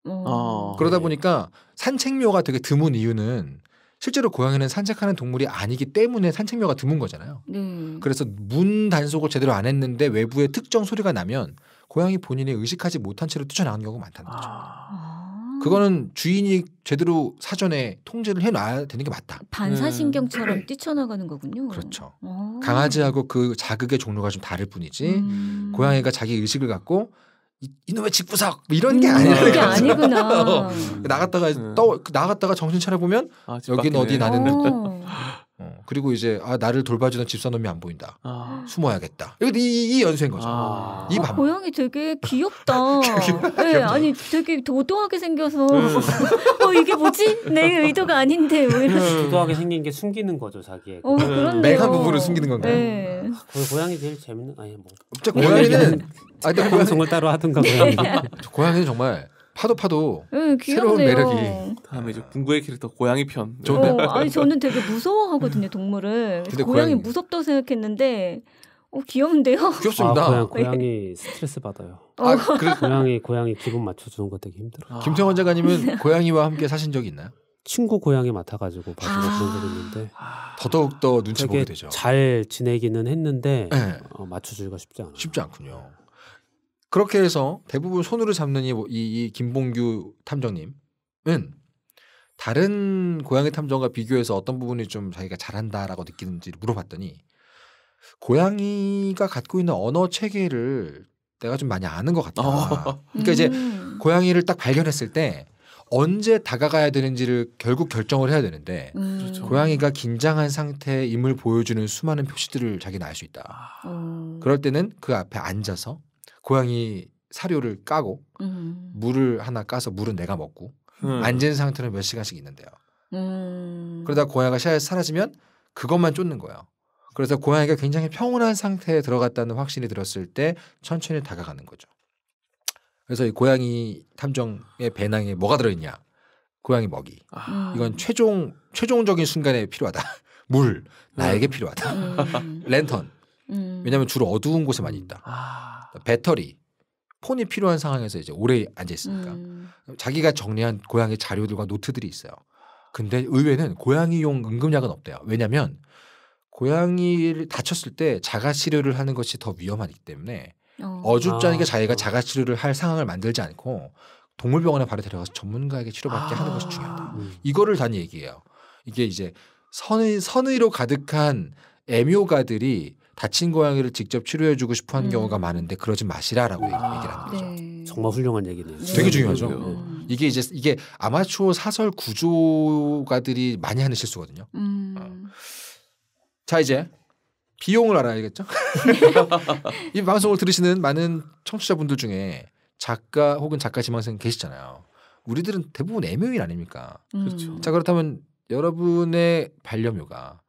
어, 아, 그러다 네. 보니까 산책묘가 되게 드문 이유는 실제로 고양이는 산책하는 동물이 아니기 때문에 산책묘가 드문 거잖아요. 음. 그래서 문 단속을 제대로 안 했는데 외부에 특정 소리가 나면 고양이 본인이 의식하지 못한 채로 뛰쳐나가는 경우가 많다는 거죠. 아. 아. 그거는 주인이 제대로 사전에 통제를 해놔야 되는 게 맞다. 반사신경처럼 음. 뛰쳐나가는 거군요. 그렇죠. 오. 아. 강아지하고 그 자극의 종류가 좀 다를 뿐이지 음. 고양이가 자기 의식을 갖고 이놈의 직구석 이런 게 음, 아니라 그게 구나 나갔다가 음. 떠 나갔다가 정신 차려 보면 아, 여기는 어디 나는 어. 어, 그리고 이제 아 나를 돌봐주는 집사놈이 안 보인다. 아. 숨어야겠다. 이거 이, 이 연쇄인 거죠. 아. 이 아, 고양이 되게 귀엽다. 네, 아니 되게 도도하게 생겨서 네. 어 이게 뭐지? 내 의도가 아닌데 왜 뭐 이런. 도도하게 네. 생긴 게 숨기는 거죠 자기의. 어, 그런 내가 부분을 숨기는 건가요? 네. 그 고양이 제일 재밌는 아니 뭐. 진짜 고양이는 아, 근데 고양이... 방송을 따로 하던가 고양이. 네. 고양이는 정말 파도 파도 네, 새로운 매력이 다음에 이제 궁구의 캐릭터 고양이 편. 저, 어, 아니 저는 되게 무서워하거든요 동물을. 고양이, 고양이 무섭다고 생각했는데 어, 귀여운데요. 귀엽습니다. 아, 고양, 이 스트레스 받아요. 아, 그래. 고양이 고양이 기분 맞춰주는 거 되게 힘들어요. 아. 김정원 작가님은 고양이와 함께 사신 적 있나요? 친구 고양이 맡아가지고 봐주고 아~ 그런 적는데 더더욱 더 눈치 보게 되죠. 잘 지내기는 했는데 네. 어, 맞춰주기가 쉽지 않아요. 쉽지 않군요. 그렇게 해서 대부분 손으로 잡는 이, 이, 이 김봉규 탐정님은 다른 고양이 탐정과 비교해서 어떤 부분이 좀 자기가 잘한다라고 느끼는지 물어봤더니 고양이가 갖고 있는 언어 체계를 내가 좀 많이 아는 것 같다. 어. 아. 그러니까 음. 이제 고양이를 딱 발견했을 때 언제 다가가야 되는지를 결국 결정을 해야 되는데 음. 그렇죠. 고양이가 긴장한 상태임을 보여주는 수많은 표시들을 자기는 알 수 있다. 음. 그럴 때는 그 앞에 앉아서 고양이 사료를 까고 음. 물을 하나 까서 물은 내가 먹고 음. 앉은 상태로 몇 시간씩 있는데요. 음. 그러다 고양이가 샤에 사라지면 그것만 쫓는 거예요. 그래서 고양이가 굉장히 평온한 상태에 들어갔다는 확신이 들었을 때 천천히 다가가는 거죠. 그래서 이 고양이 탐정의 배낭에 뭐가 들어있냐? 고양이 먹이. 아. 이건 최종 최종적인 순간에 필요하다. 물 나에게 음. 필요하다. 음. 랜턴. 음. 왜냐하면 주로 어두운 곳에 많이 있다. 아. 배터리, 폰이 필요한 상황에서 이제 오래 앉아 있으니까 음. 자기가 정리한 고양이 자료들과 노트들이 있어요. 근데 의외는 고양이용 응급약은 없대요. 왜냐하면 고양이를 다쳤을 때 자가 치료를 하는 것이 더 위험하기 때문에 어. 주짜니게 아. 자기가 자가 치료를 할 상황을 만들지 않고 동물병원에 바로 데려가서 전문가에게 치료받게 아. 하는 것이 아. 중요하다. 음. 이거를 단 얘기예요. 이게 이제 선의 선의로 가득한 애묘가들이 다친 고양이를 직접 치료해주고 싶어하는 음. 경우가 많은데 그러지 마시라라고 아, 얘기를 하는 거죠. 네. 정말 훌륭한 얘기네요. 네. 되게 중요하죠. 네. 음. 이게 이제 이게 아마추어 사설 구조가들이 많이 하는 실수거든요. 음. 어. 자 이제 비용을 알아야겠죠. 네. 이 방송을 들으시는 많은 청취자분들 중에 작가 혹은 작가 지망생 계시잖아요. 우리들은 대부분 애묘인 아닙니까? 음. 그렇죠. 자 그렇다면 여러분의 반려묘가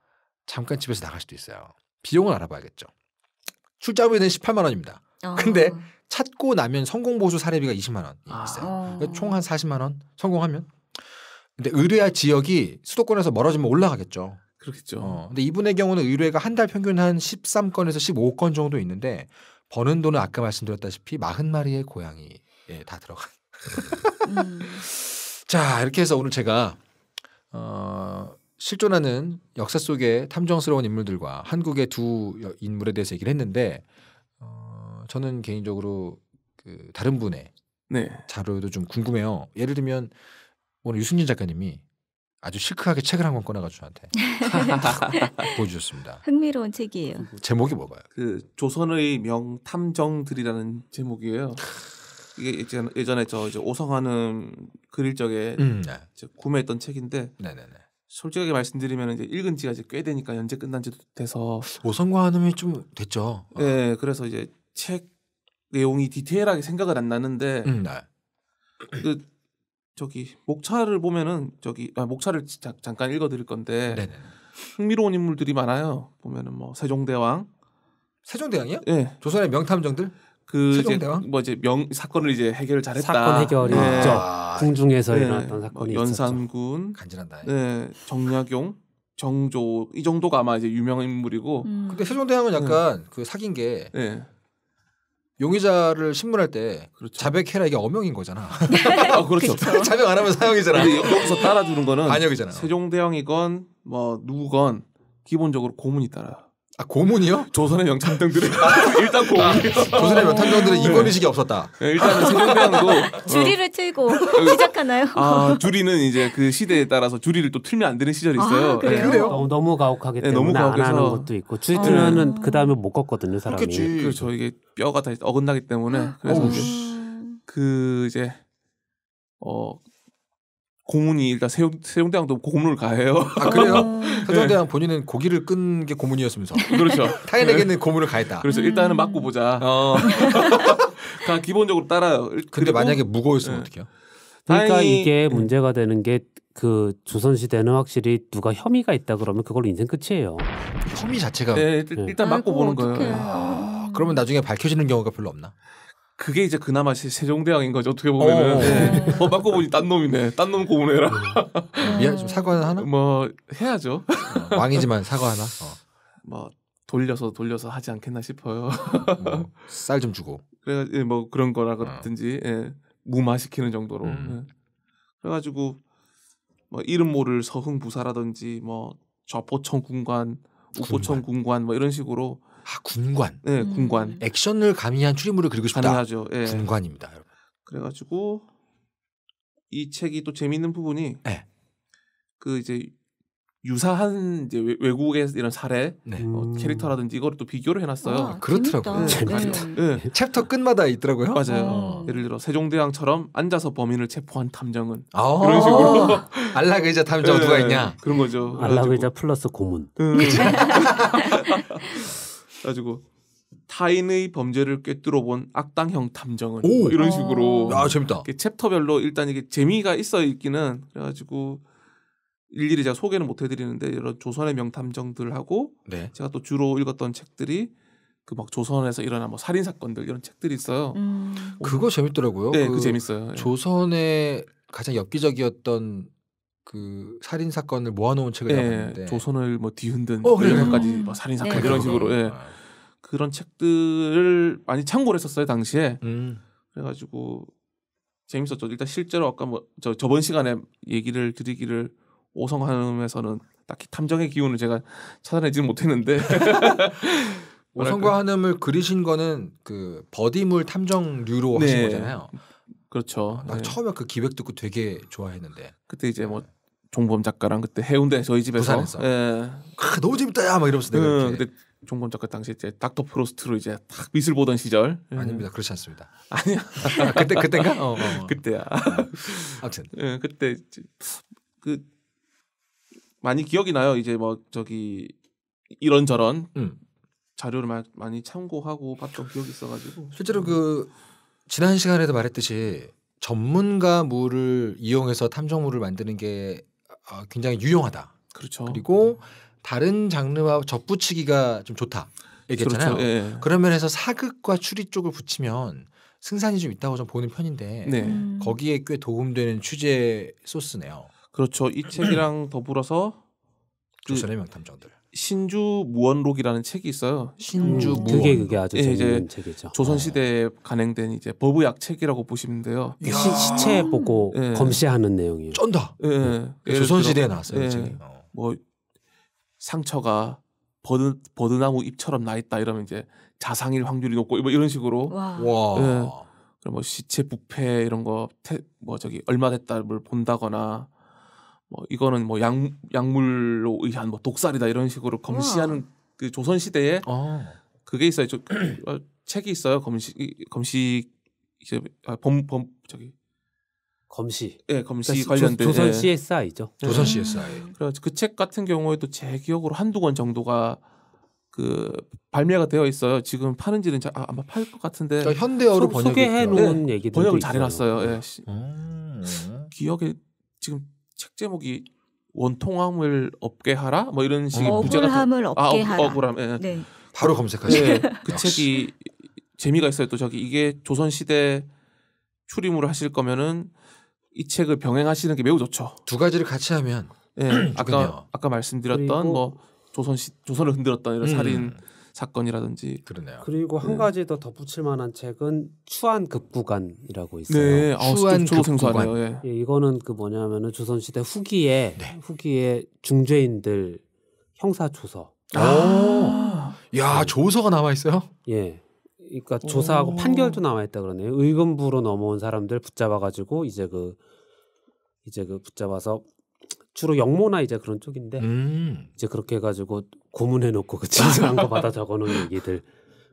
잠깐 집에서 나갈 수도 있어요. 비용을 알아봐야겠죠. 출자비는 부 18만 원입니다. 어. 근데 찾고 나면 성공 보수 사례비가 20만 원 아. 있어요. 아. 총한 40만 원 성공하면. 근데 의뢰할 지역이 수도권에서 멀어지면 올라가겠죠. 그렇겠죠. 어. 근데 이분의 경우는 의뢰가 한 달 평균 한 13건에서 15건 정도 있는데 버는 돈은 아까 말씀드렸다시피 40마리의 고양이에 다들어가 음. 자 이렇게 해서 오늘 제가 어, 실존하는 역사 속의 탐정스러운 인물들과 한국의 두 인물에 대해서 얘기를 했는데 어, 저는 개인적으로 그 다른 분의 네. 자료도 좀 궁금해요. 예를 들면 오늘 유승진 작가님이 아주 실크하게 책을 한 권 꺼내가지고 저한테 보여주셨습니다. 흥미로운 책이에요. 제목이 뭐가요? 그 조선의 명탐정들이라는 제목이에요. 이게 예전에, 예전에 저 이제 오성하는 그릴 적에 음, 네. 구매했던 책인데 네네네. 솔직하게 말씀드리면 이제 읽은 지가 이제 꽤 되니까 연재 끝난 지도 돼서 오선과 한음이 좀 됐죠. 예, 네, 그래서 이제 책 내용이 디테일하게 생각을안 나는데 음. 네. 그 저기 목차를 보면은 저기 아, 목차를 자, 잠깐 읽어드릴 건데 네네. 흥미로운 인물들이 많아요. 보면은 뭐 세종대왕, 세종대왕이요? 예, 네. 조선의 명탐정들? 그 이제 뭐 이제 명 사건을 이제 해결을 잘했다. 사건 해결이 네. 아, 궁중에서 네. 일어났던 사건이 뭐 연산군, 간지난다. 네, 정약용, 정조 이 정도가 아마 이제 유명 한 인물이고. 음. 근데 세종대왕은 네. 약간 네. 그 사귄 게 네. 용의자를 신문할 때 그렇죠. 자백해라 이게 어명인 거잖아. 어, 그렇죠. 그 자백 안 하면 사형이잖아. 여기서 따라주는 거는 반역이잖아. 세종대왕이건 뭐 누구건 기본적으로 고문이 따라. 아 고문이요? 조선의 명창등들은 아, 일단 고문이요. 아, 조선의 아, 명창등들은 이권의식이 네. 없었다. 네, 일단은 세종대왕도 주리를 틀고 어. 시작하나요? 아 주리는 이제 그 시대에 따라서 주리를 또 틀면 안 되는 시절이 있어요. 아, 그래요? 네. 그래요? 너무, 너무 가혹하게 네, 때문에 너무 가혹해서... 안 하는 것도 있고 주리 틀면은 어. 아... 그 다음에 못 걷거든요 사람이. 그렇겠지. 그렇죠. 이게 뼈가 다 어긋나기 때문에 그래서 그 이제 어 고문이 일단 세용, 세종대왕도 고문을 가해요. 아 그래요? 어. 세종대왕 네. 본인은 고기를 끈 게 고문이었으면서. 그렇죠. 타인에게는 네. 고문을 가했다. 그래서 그렇죠. 음. 일단은 맞고 보자. 어. 그다 기본적으로 따라. 근데 뭐 만약에 무거웠으면 네. 어떡해요? 그러니까 이게 네. 문제가 되는 게 그 조선 시대는 확실히 누가 혐의가 있다 그러면 그걸로 인생 끝이에요. 혐의 자체가 네, 일단 맞고 보는 거예요. 아, 그러면 나중에 밝혀지는 경우가 별로 없나? 그게 이제 그나마 세종대왕인 거죠 어떻게 보면은 어, 네. 어 맞고 보니 딴 놈이네 딴 놈 고문해라 음. 미안 좀 사과 하나 뭐 해야죠 어, 왕이지만 사과 하나 어. 뭐 돌려서 돌려서 하지 않겠나 싶어요 뭐, 음, 쌀좀 주고 그래 예, 뭐 그런 거라든지 어. 예, 무마시키는 정도로 음. 예. 그래가지고 뭐 이름 모를 서흥 부사라든지 뭐좌포천 군관 우포천 군관 뭐 이런 식으로 아, 군관. 네, 군관. 음. 액션을 가미한 추리물을 그리고 싶다. 가능하죠. 예. 군관입니다, 여러분. 그래가지고 이 책이 또 재미있는 부분이 네. 그 이제 유사한 이제 외국의 이런 사례 네. 어, 음. 캐릭터라든지 이거를 또 비교를 해놨어요. 와, 아, 그렇더라고요. 재밌다. 네. 네. 챕터 끝마다 있더라고요. 맞아요. 어. 예를 들어 세종대왕처럼 앉아서 범인을 체포한 탐정은 아~ 이런 식으로 안락이자 탐정 예. 누가 있냐 그런 거죠. 안락이자 플러스 고문. 음. 가지고 타인의 범죄를 꿰뚫어 본 악당형 탐정은 뭐 이런 식으로 아 재밌다. 챕터별로 일단 이게 재미가 있어 있기는 그래가지고 일일이 제가 소개는 못 해드리는데 이런 조선의 명탐정들하고 네. 제가 또 주로 읽었던 책들이 그 막 조선에서 일어난 뭐 살인 사건들 이런 책들이 있어요. 음. 뭐 그거 재밌더라고요. 네, 그, 그 재밌어요. 예. 조선의 가장 엽기적이었던 그 살인 사건을 모아놓은 책을 예, 조선을 뭐 뒤흔든 어, 그까지 음. 뭐 살인 사건 네. 이런 식으로 예. 아. 그런 책들을 많이 참고를 했었어요 당시에 음. 그래가지고 재밌었죠 일단 실제로 아까 뭐 저 저번 시간에 얘기를 드리기를 오성한음에서는 딱히 탐정의 기운을 제가 찾아내지는 못했는데 오성과 한음을 그리신 거는 그 버디물 탐정류로 네. 하신 거잖아요. 그렇죠. 아, 나 네. 처음에 그 기획 듣고 되게 좋아했는데. 그때 이제 뭐 네. 종범 작가랑 그때 해운대 저희 집에서 부산에서. 예. 크, 아, 너무 재밌다 야막 이러면서 내가 응, 예, 이렇 종범 작가 당시 이제 닥터 프로스트로 이제 탁 미술 보던 시절. 예. 아닙니다 그렇지 않습니다. 아니야 그때 그때인가? 어, 어. 어. 그때야. 어. 아무튼 예, 그때 그 많이 기억이 나요. 이제 뭐 저기 이런 저런 음. 자료를 마, 많이 참고하고 봤던 기억이 있어가지고 실제로 음. 그 지난 시간에도 말했듯이 전문가물을 이용해서 탐정물을 만드는 게 어, 굉장히 유용하다. 그렇죠. 그리고 다른 장르와 접붙이기가 좀 좋다. 얘기했잖아요. 그렇죠. 예. 예. 그런 면에서 사극과 추리 쪽을 붙이면 승산이 좀 있다고 좀 보는 편인데 네. 음. 거기에 꽤 도움되는 취재 소스네요. 그렇죠. 이 책이랑 더불어서 그 조선의 명탐정들. 신주 무언록이라는 책이 있어요. 신주 음, 무언. 그게 그게 아주 예, 이제 책이죠. 조선 시대에 간행된 이제 법의학 책이라고 보시면 돼요. 그 시, 시체 아. 보고 예. 검시하는 내용이에요. 쩐다. 예. 예. 그 조선 시대에 나왔어요. 그 예. 책이. 뭐 어. 뭐 상처가 버드 버드나무 잎처럼 나 있다 이러면 이제 자상일 확률이 높고 뭐 이런 식으로. 와. 와. 예. 그럼 뭐 시체 부패 이런 거 뭐 저기 얼마 됐다를 본다거나 뭐 이거는 뭐 약, 약물로 의한 뭐 독살이다 이런 식으로 검시하는 우와. 그 조선 시대에 아. 그게 있어요. 저, 어, 책이 있어요. 검시 검시 이제 아, 범, 범 저기 검시. 예, 네, 검시 그러니까 관련된 조, 선 CSI죠. 조선 CSI. 예. 음. 그래그책 그렇죠. 같은 경우에도 제 기억으로 한두 권 정도가 그 발매가 되어 있어요. 지금 파는지는 자, 아, 아마 팔 것 같은데. 그러니까 현대어로 소, 번역해 놓은 네, 얘기들 번역을 잘 해놨어요. 예. 네. 음. 기억에 지금 책 제목이 원통함을 없게 하라 뭐 이런 식의 어, 부제 같은 억울함을 아, 없게 하라. 억울함. 예. 네. 바로 검색하시네. 그 책이 재미가 있어요. 또 저기 이게 조선 시대 출입으로 하실 거면은 이 책을 병행하시는 게 매우 좋죠. 두 가지를 같이 하면 예. 아까 아까 말씀드렸던 뭐 조선 시 조선을 흔들었던 이런 음. 살인 사건이라든지 그러네요. 그리고 한 네. 가지 더 덧붙일 만한 책은 추한 극구간이라고 있어요. 네, 아, 추한 아, 구간 예. 예, 이거는 그 뭐냐면은 조선시대 후기에 네. 후기에 중죄인들 형사 조서. 아, 아~ 야 네. 조서가 남아 있어요? 예. 그러니까 조사하고 판결도 나와 있다 그러네요. 의금부로 넘어온 사람들 붙잡아 가지고 이제 그 이제 그 붙잡아서 주로 영모나 이제 그런 쪽인데 음. 이제 그렇게 해가지고 고문해놓고 그 진술한 거 받아 적어놓은 얘기들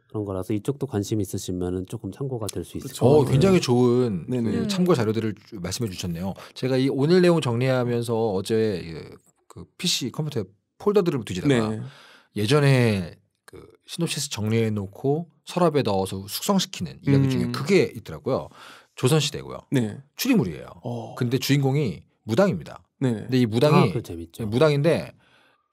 그런 거라서 이쪽도 관심 있으시면은 조금 참고가 될 수 있을 어, 것같요 굉장히 좋은 네. 그 참고 자료들을 말씀해 주셨네요. 제가 이 오늘 내용 정리하면서 어제 그 PC 컴퓨터에 폴더들을 뒤지다가 네. 예전에 그 시놉시스 정리해 놓고 서랍에 넣어서 숙성시키는 이야기 중에 음. 그게 있더라고요. 조선 시대고요. 네. 추리물이에요. 오. 어. 근데 주인공이 무당입니다. 네. 근데 이 무당이 아, 무당인데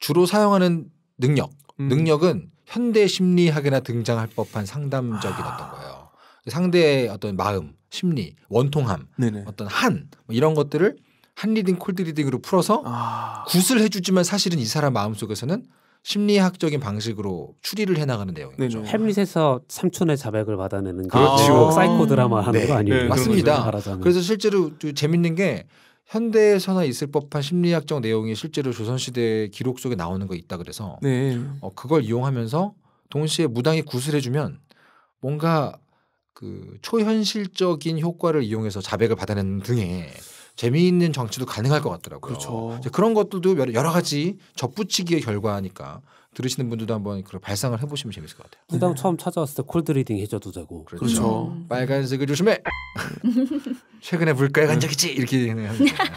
주로 사용하는 능력 음. 능력은 현대 심리학이나 등장할 법한 상담적이었던 아. 거예요. 상대의 어떤 마음, 심리, 원통함, 네네. 어떤 한뭐 이런 것들을 한 리딩 콜드 리딩으로 풀어서 아. 굿을 해주지만 사실은 이 사람 마음 속에서는 심리학적인 방식으로 추리를 해나가는 내용이죠. 햄릿에서 삼촌의 자백을 받아내는 그 그렇죠. 아~ 사이코 드라마 하는 네. 거 아니에요? 네. 맞습니다. 그래서 실제로 좀 재밌는 게 현대에서나 있을 법한 심리학적 내용이 실제로 조선시대 기록 속에 나오는 거 있다 그래서 네. 어, 그걸 이용하면서 동시에 무당이 구슬해주면 뭔가 그 초현실적인 효과를 이용해서 자백을 받아내는 등의 재미있는 정치도 가능할 것 같더라고요. 그렇죠. 그런 것들도 여러, 가지 접붙이기의 결과니까 들으시는 분들도 한번 그런 발상을 해보시면 재밌을 것 같아요. 무당 네. 처음 찾아왔을 때 콜드리딩 해줘도 되고 그렇죠. 그렇죠. 빨간색을 조심해. 최근에 물가에 간 적 있지 이렇게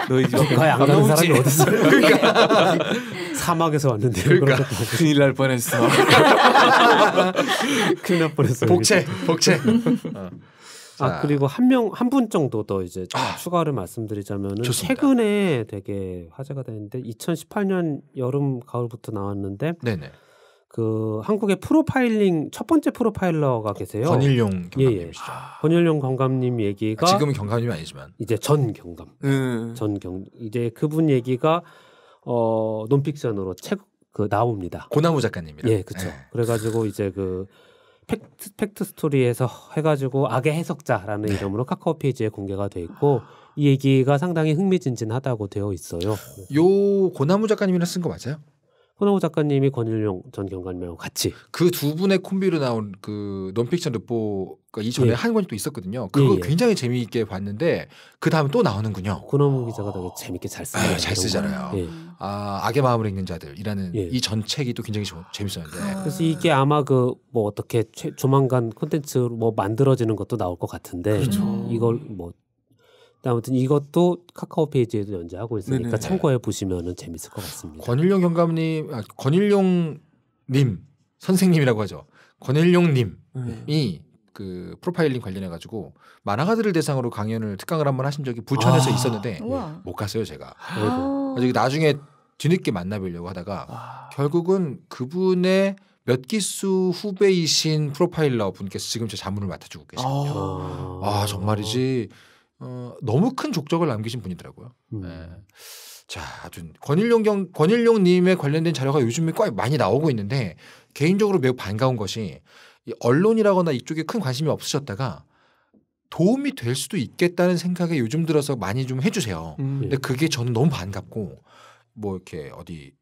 너희 집 물가에 안 가는 사람이 어디 있어 그러니까 사막에서 왔는데 그러니까 큰일 날 뻔했어. 큰일 날 뻔했어. 복채 복채. 어. 아 그리고 한 명 한 분 정도 더 이제 아, 추가를 말씀드리자면 최근에 되게 화제가 됐는데 2018년 여름 가을부터 나왔는데 네네. 그 한국의 프로파일링 첫 번째 프로파일러가 계세요. 권일용 경감님이시죠. 예, 예. 아... 권일용 경감님 얘기가 아, 지금은 경감님이 아니지만 이제 전 경감, 음. 네. 전경 이제 그분 얘기가 어 논픽션으로 책그 나옵니다. 고나무 작가님이랑. 예, 그렇죠. 네. 그래가지고 이제 그 팩트, 팩트 스토리에서 해가지고 악의 해석자라는 네. 이름으로 카카오 페이지에 공개가 돼 있고 이 얘기가 상당히 흥미진진하다고 되어 있어요. 요 고나무 작가님이랑 쓴 거 맞아요? 손호우 작가님이 권일용 전경관명 같이 그 두 분의 콤비로 나온 그 논픽션 르포가 그러니까 이전에 예. 한 권이 또 있었거든요. 그거 예, 예. 굉장히 재미있게 봤는데 그 다음에 또 나오는군요. 고노무 기자가 되게 재밌게 잘 아, 쓰잖아요. 잘 쓰잖아요. 예. 아 악의 마음을 읽는 자들이라는 예. 이 전책이 또 굉장히 재밌었는데 아. 그래서 이게 아마 그 뭐 어떻게 조만간 콘텐츠로 뭐 만들어지는 것도 나올 것 같은데 그렇죠. 이걸 뭐 아무튼 이것도 카카오 페이지에도 연재하고 있으니까 네네. 참고해 보시면은 재밌을 것 같습니다. 권일용 경감님, 아, 권일용 님 선생님이라고 하죠. 권일용 님이 네. 그 프로파일링 관련해 가지고 만화가들을 대상으로 강연을 특강을 한번 하신 적이 부천에서 아~ 있었는데 우못 갔어요 제가. 아~ 그래서 나중에 뒤늦게 만나뵈려고 하다가 아~ 결국은 그분의 몇 기수 후배이신 프로파일러 분께서 지금 제 자문을 맡아주고 계십니다요 아. 아, 정말이지. 어, 너무 큰 족적을 남기신 분이더라고요. 음. 네. 자, 아주 권일용 경 권일용 님에 관련된 자료가 요즘에 꽤 많이 나오고 있는데 개인적으로 매우 반가운 것이 이 언론이라거나 이쪽에 큰 관심이 없으셨다가 도움이 될 수도 있겠다는 생각에 요즘 들어서 많이 좀 해주세요. 음. 근데 그게 저는 너무 반갑고 뭐 이렇게 어디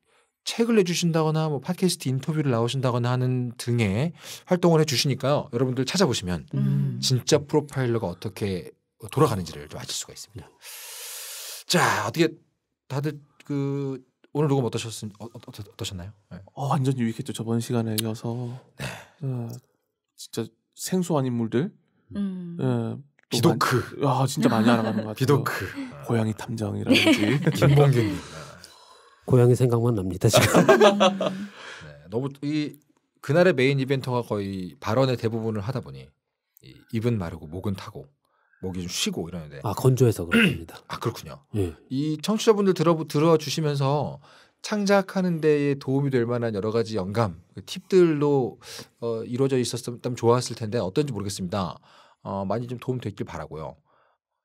책을 내주신다거나 뭐 팟캐스트 인터뷰를 나오신다거나 하는 등의 활동을 해주시니까요. 여러분들 찾아보시면 음. 진짜 프로파일러가 어떻게 돌아가는지를 좀 아실 수가 있습니다. 자 어떻게 다들 그 오늘 녹음 어떠셨 어, 어, 어떠, 셨나요 네. 어, 완전 유익했죠 저번 시간에 이어서 네. 어, 진짜 생소한 인물들 음. 예, 비도크. 많아 진짜 많이 알아가는 것 같아요. 비도크. 고양이 탐정이라든지 네. 김봉균. 네. 고양이 생각만 납니다 지금. 네, 너무 이 그날의 메인 이벤트가 거의 발언의 대부분을 하다 보니 이, 입은 마르고 목은 타고 목이 좀 쉬고 이러는데. 아 건조해서 그렇습니다. 아 그렇군요. 예. 이 청취자분들 들어 들어주시면서 창작하는 데에 도움이 될 만한 여러 가지 영감 그 팁들로 어, 이루어져 있었다면 좋았을 텐데 어떤지 모르겠습니다. 어, 많이 좀 도움 됐길 바라고요.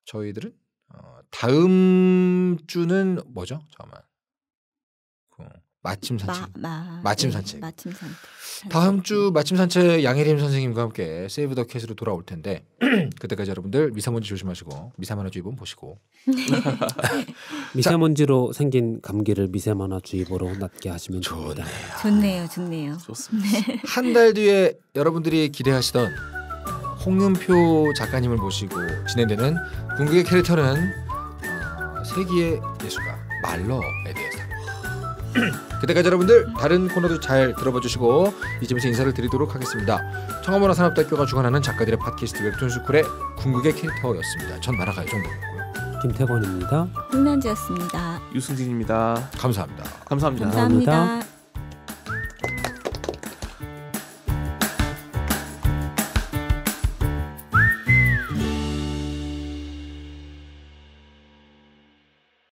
저희들은 어, 다음 주는 뭐죠? 잠깐만. 마침 산책. 마, 마. 침 네, 산책. 네, 마침 산책. 다음 주 마침 산책 양혜림 선생님과 함께 세이브 더캐으로 돌아올 텐데 그때까지 여러분들 미세먼지 조심하시고 미세먼지주의보 보시고 미세먼지로 생긴 감기를 미세먼지주의보로 낫게 하시면 좋네요. 됩니다. 좋네요. 좋네요. 아, 좋습니다. 네. 한달 뒤에 여러분들이 기대하시던 홍윤표 작가님을 모시고 진행되는 궁극의 캐릭터는 어, 세기의 예술가 말러에 대해 그때까지 여러분들 다른 코너도 잘 들어봐 주시고 이쯤에서 인사를 드리도록 하겠습니다. 청와문화 산업대학교가 주관하는 작가들의 팟캐스트 웹툰 스쿨의 궁극의 캐릭터였습니다. 전마라가 정보였고요. 김태권입니다. 김면지였습니다. 유승진입니다. 감사합니다. 감사합니다. 감사합니다. 감사합니다.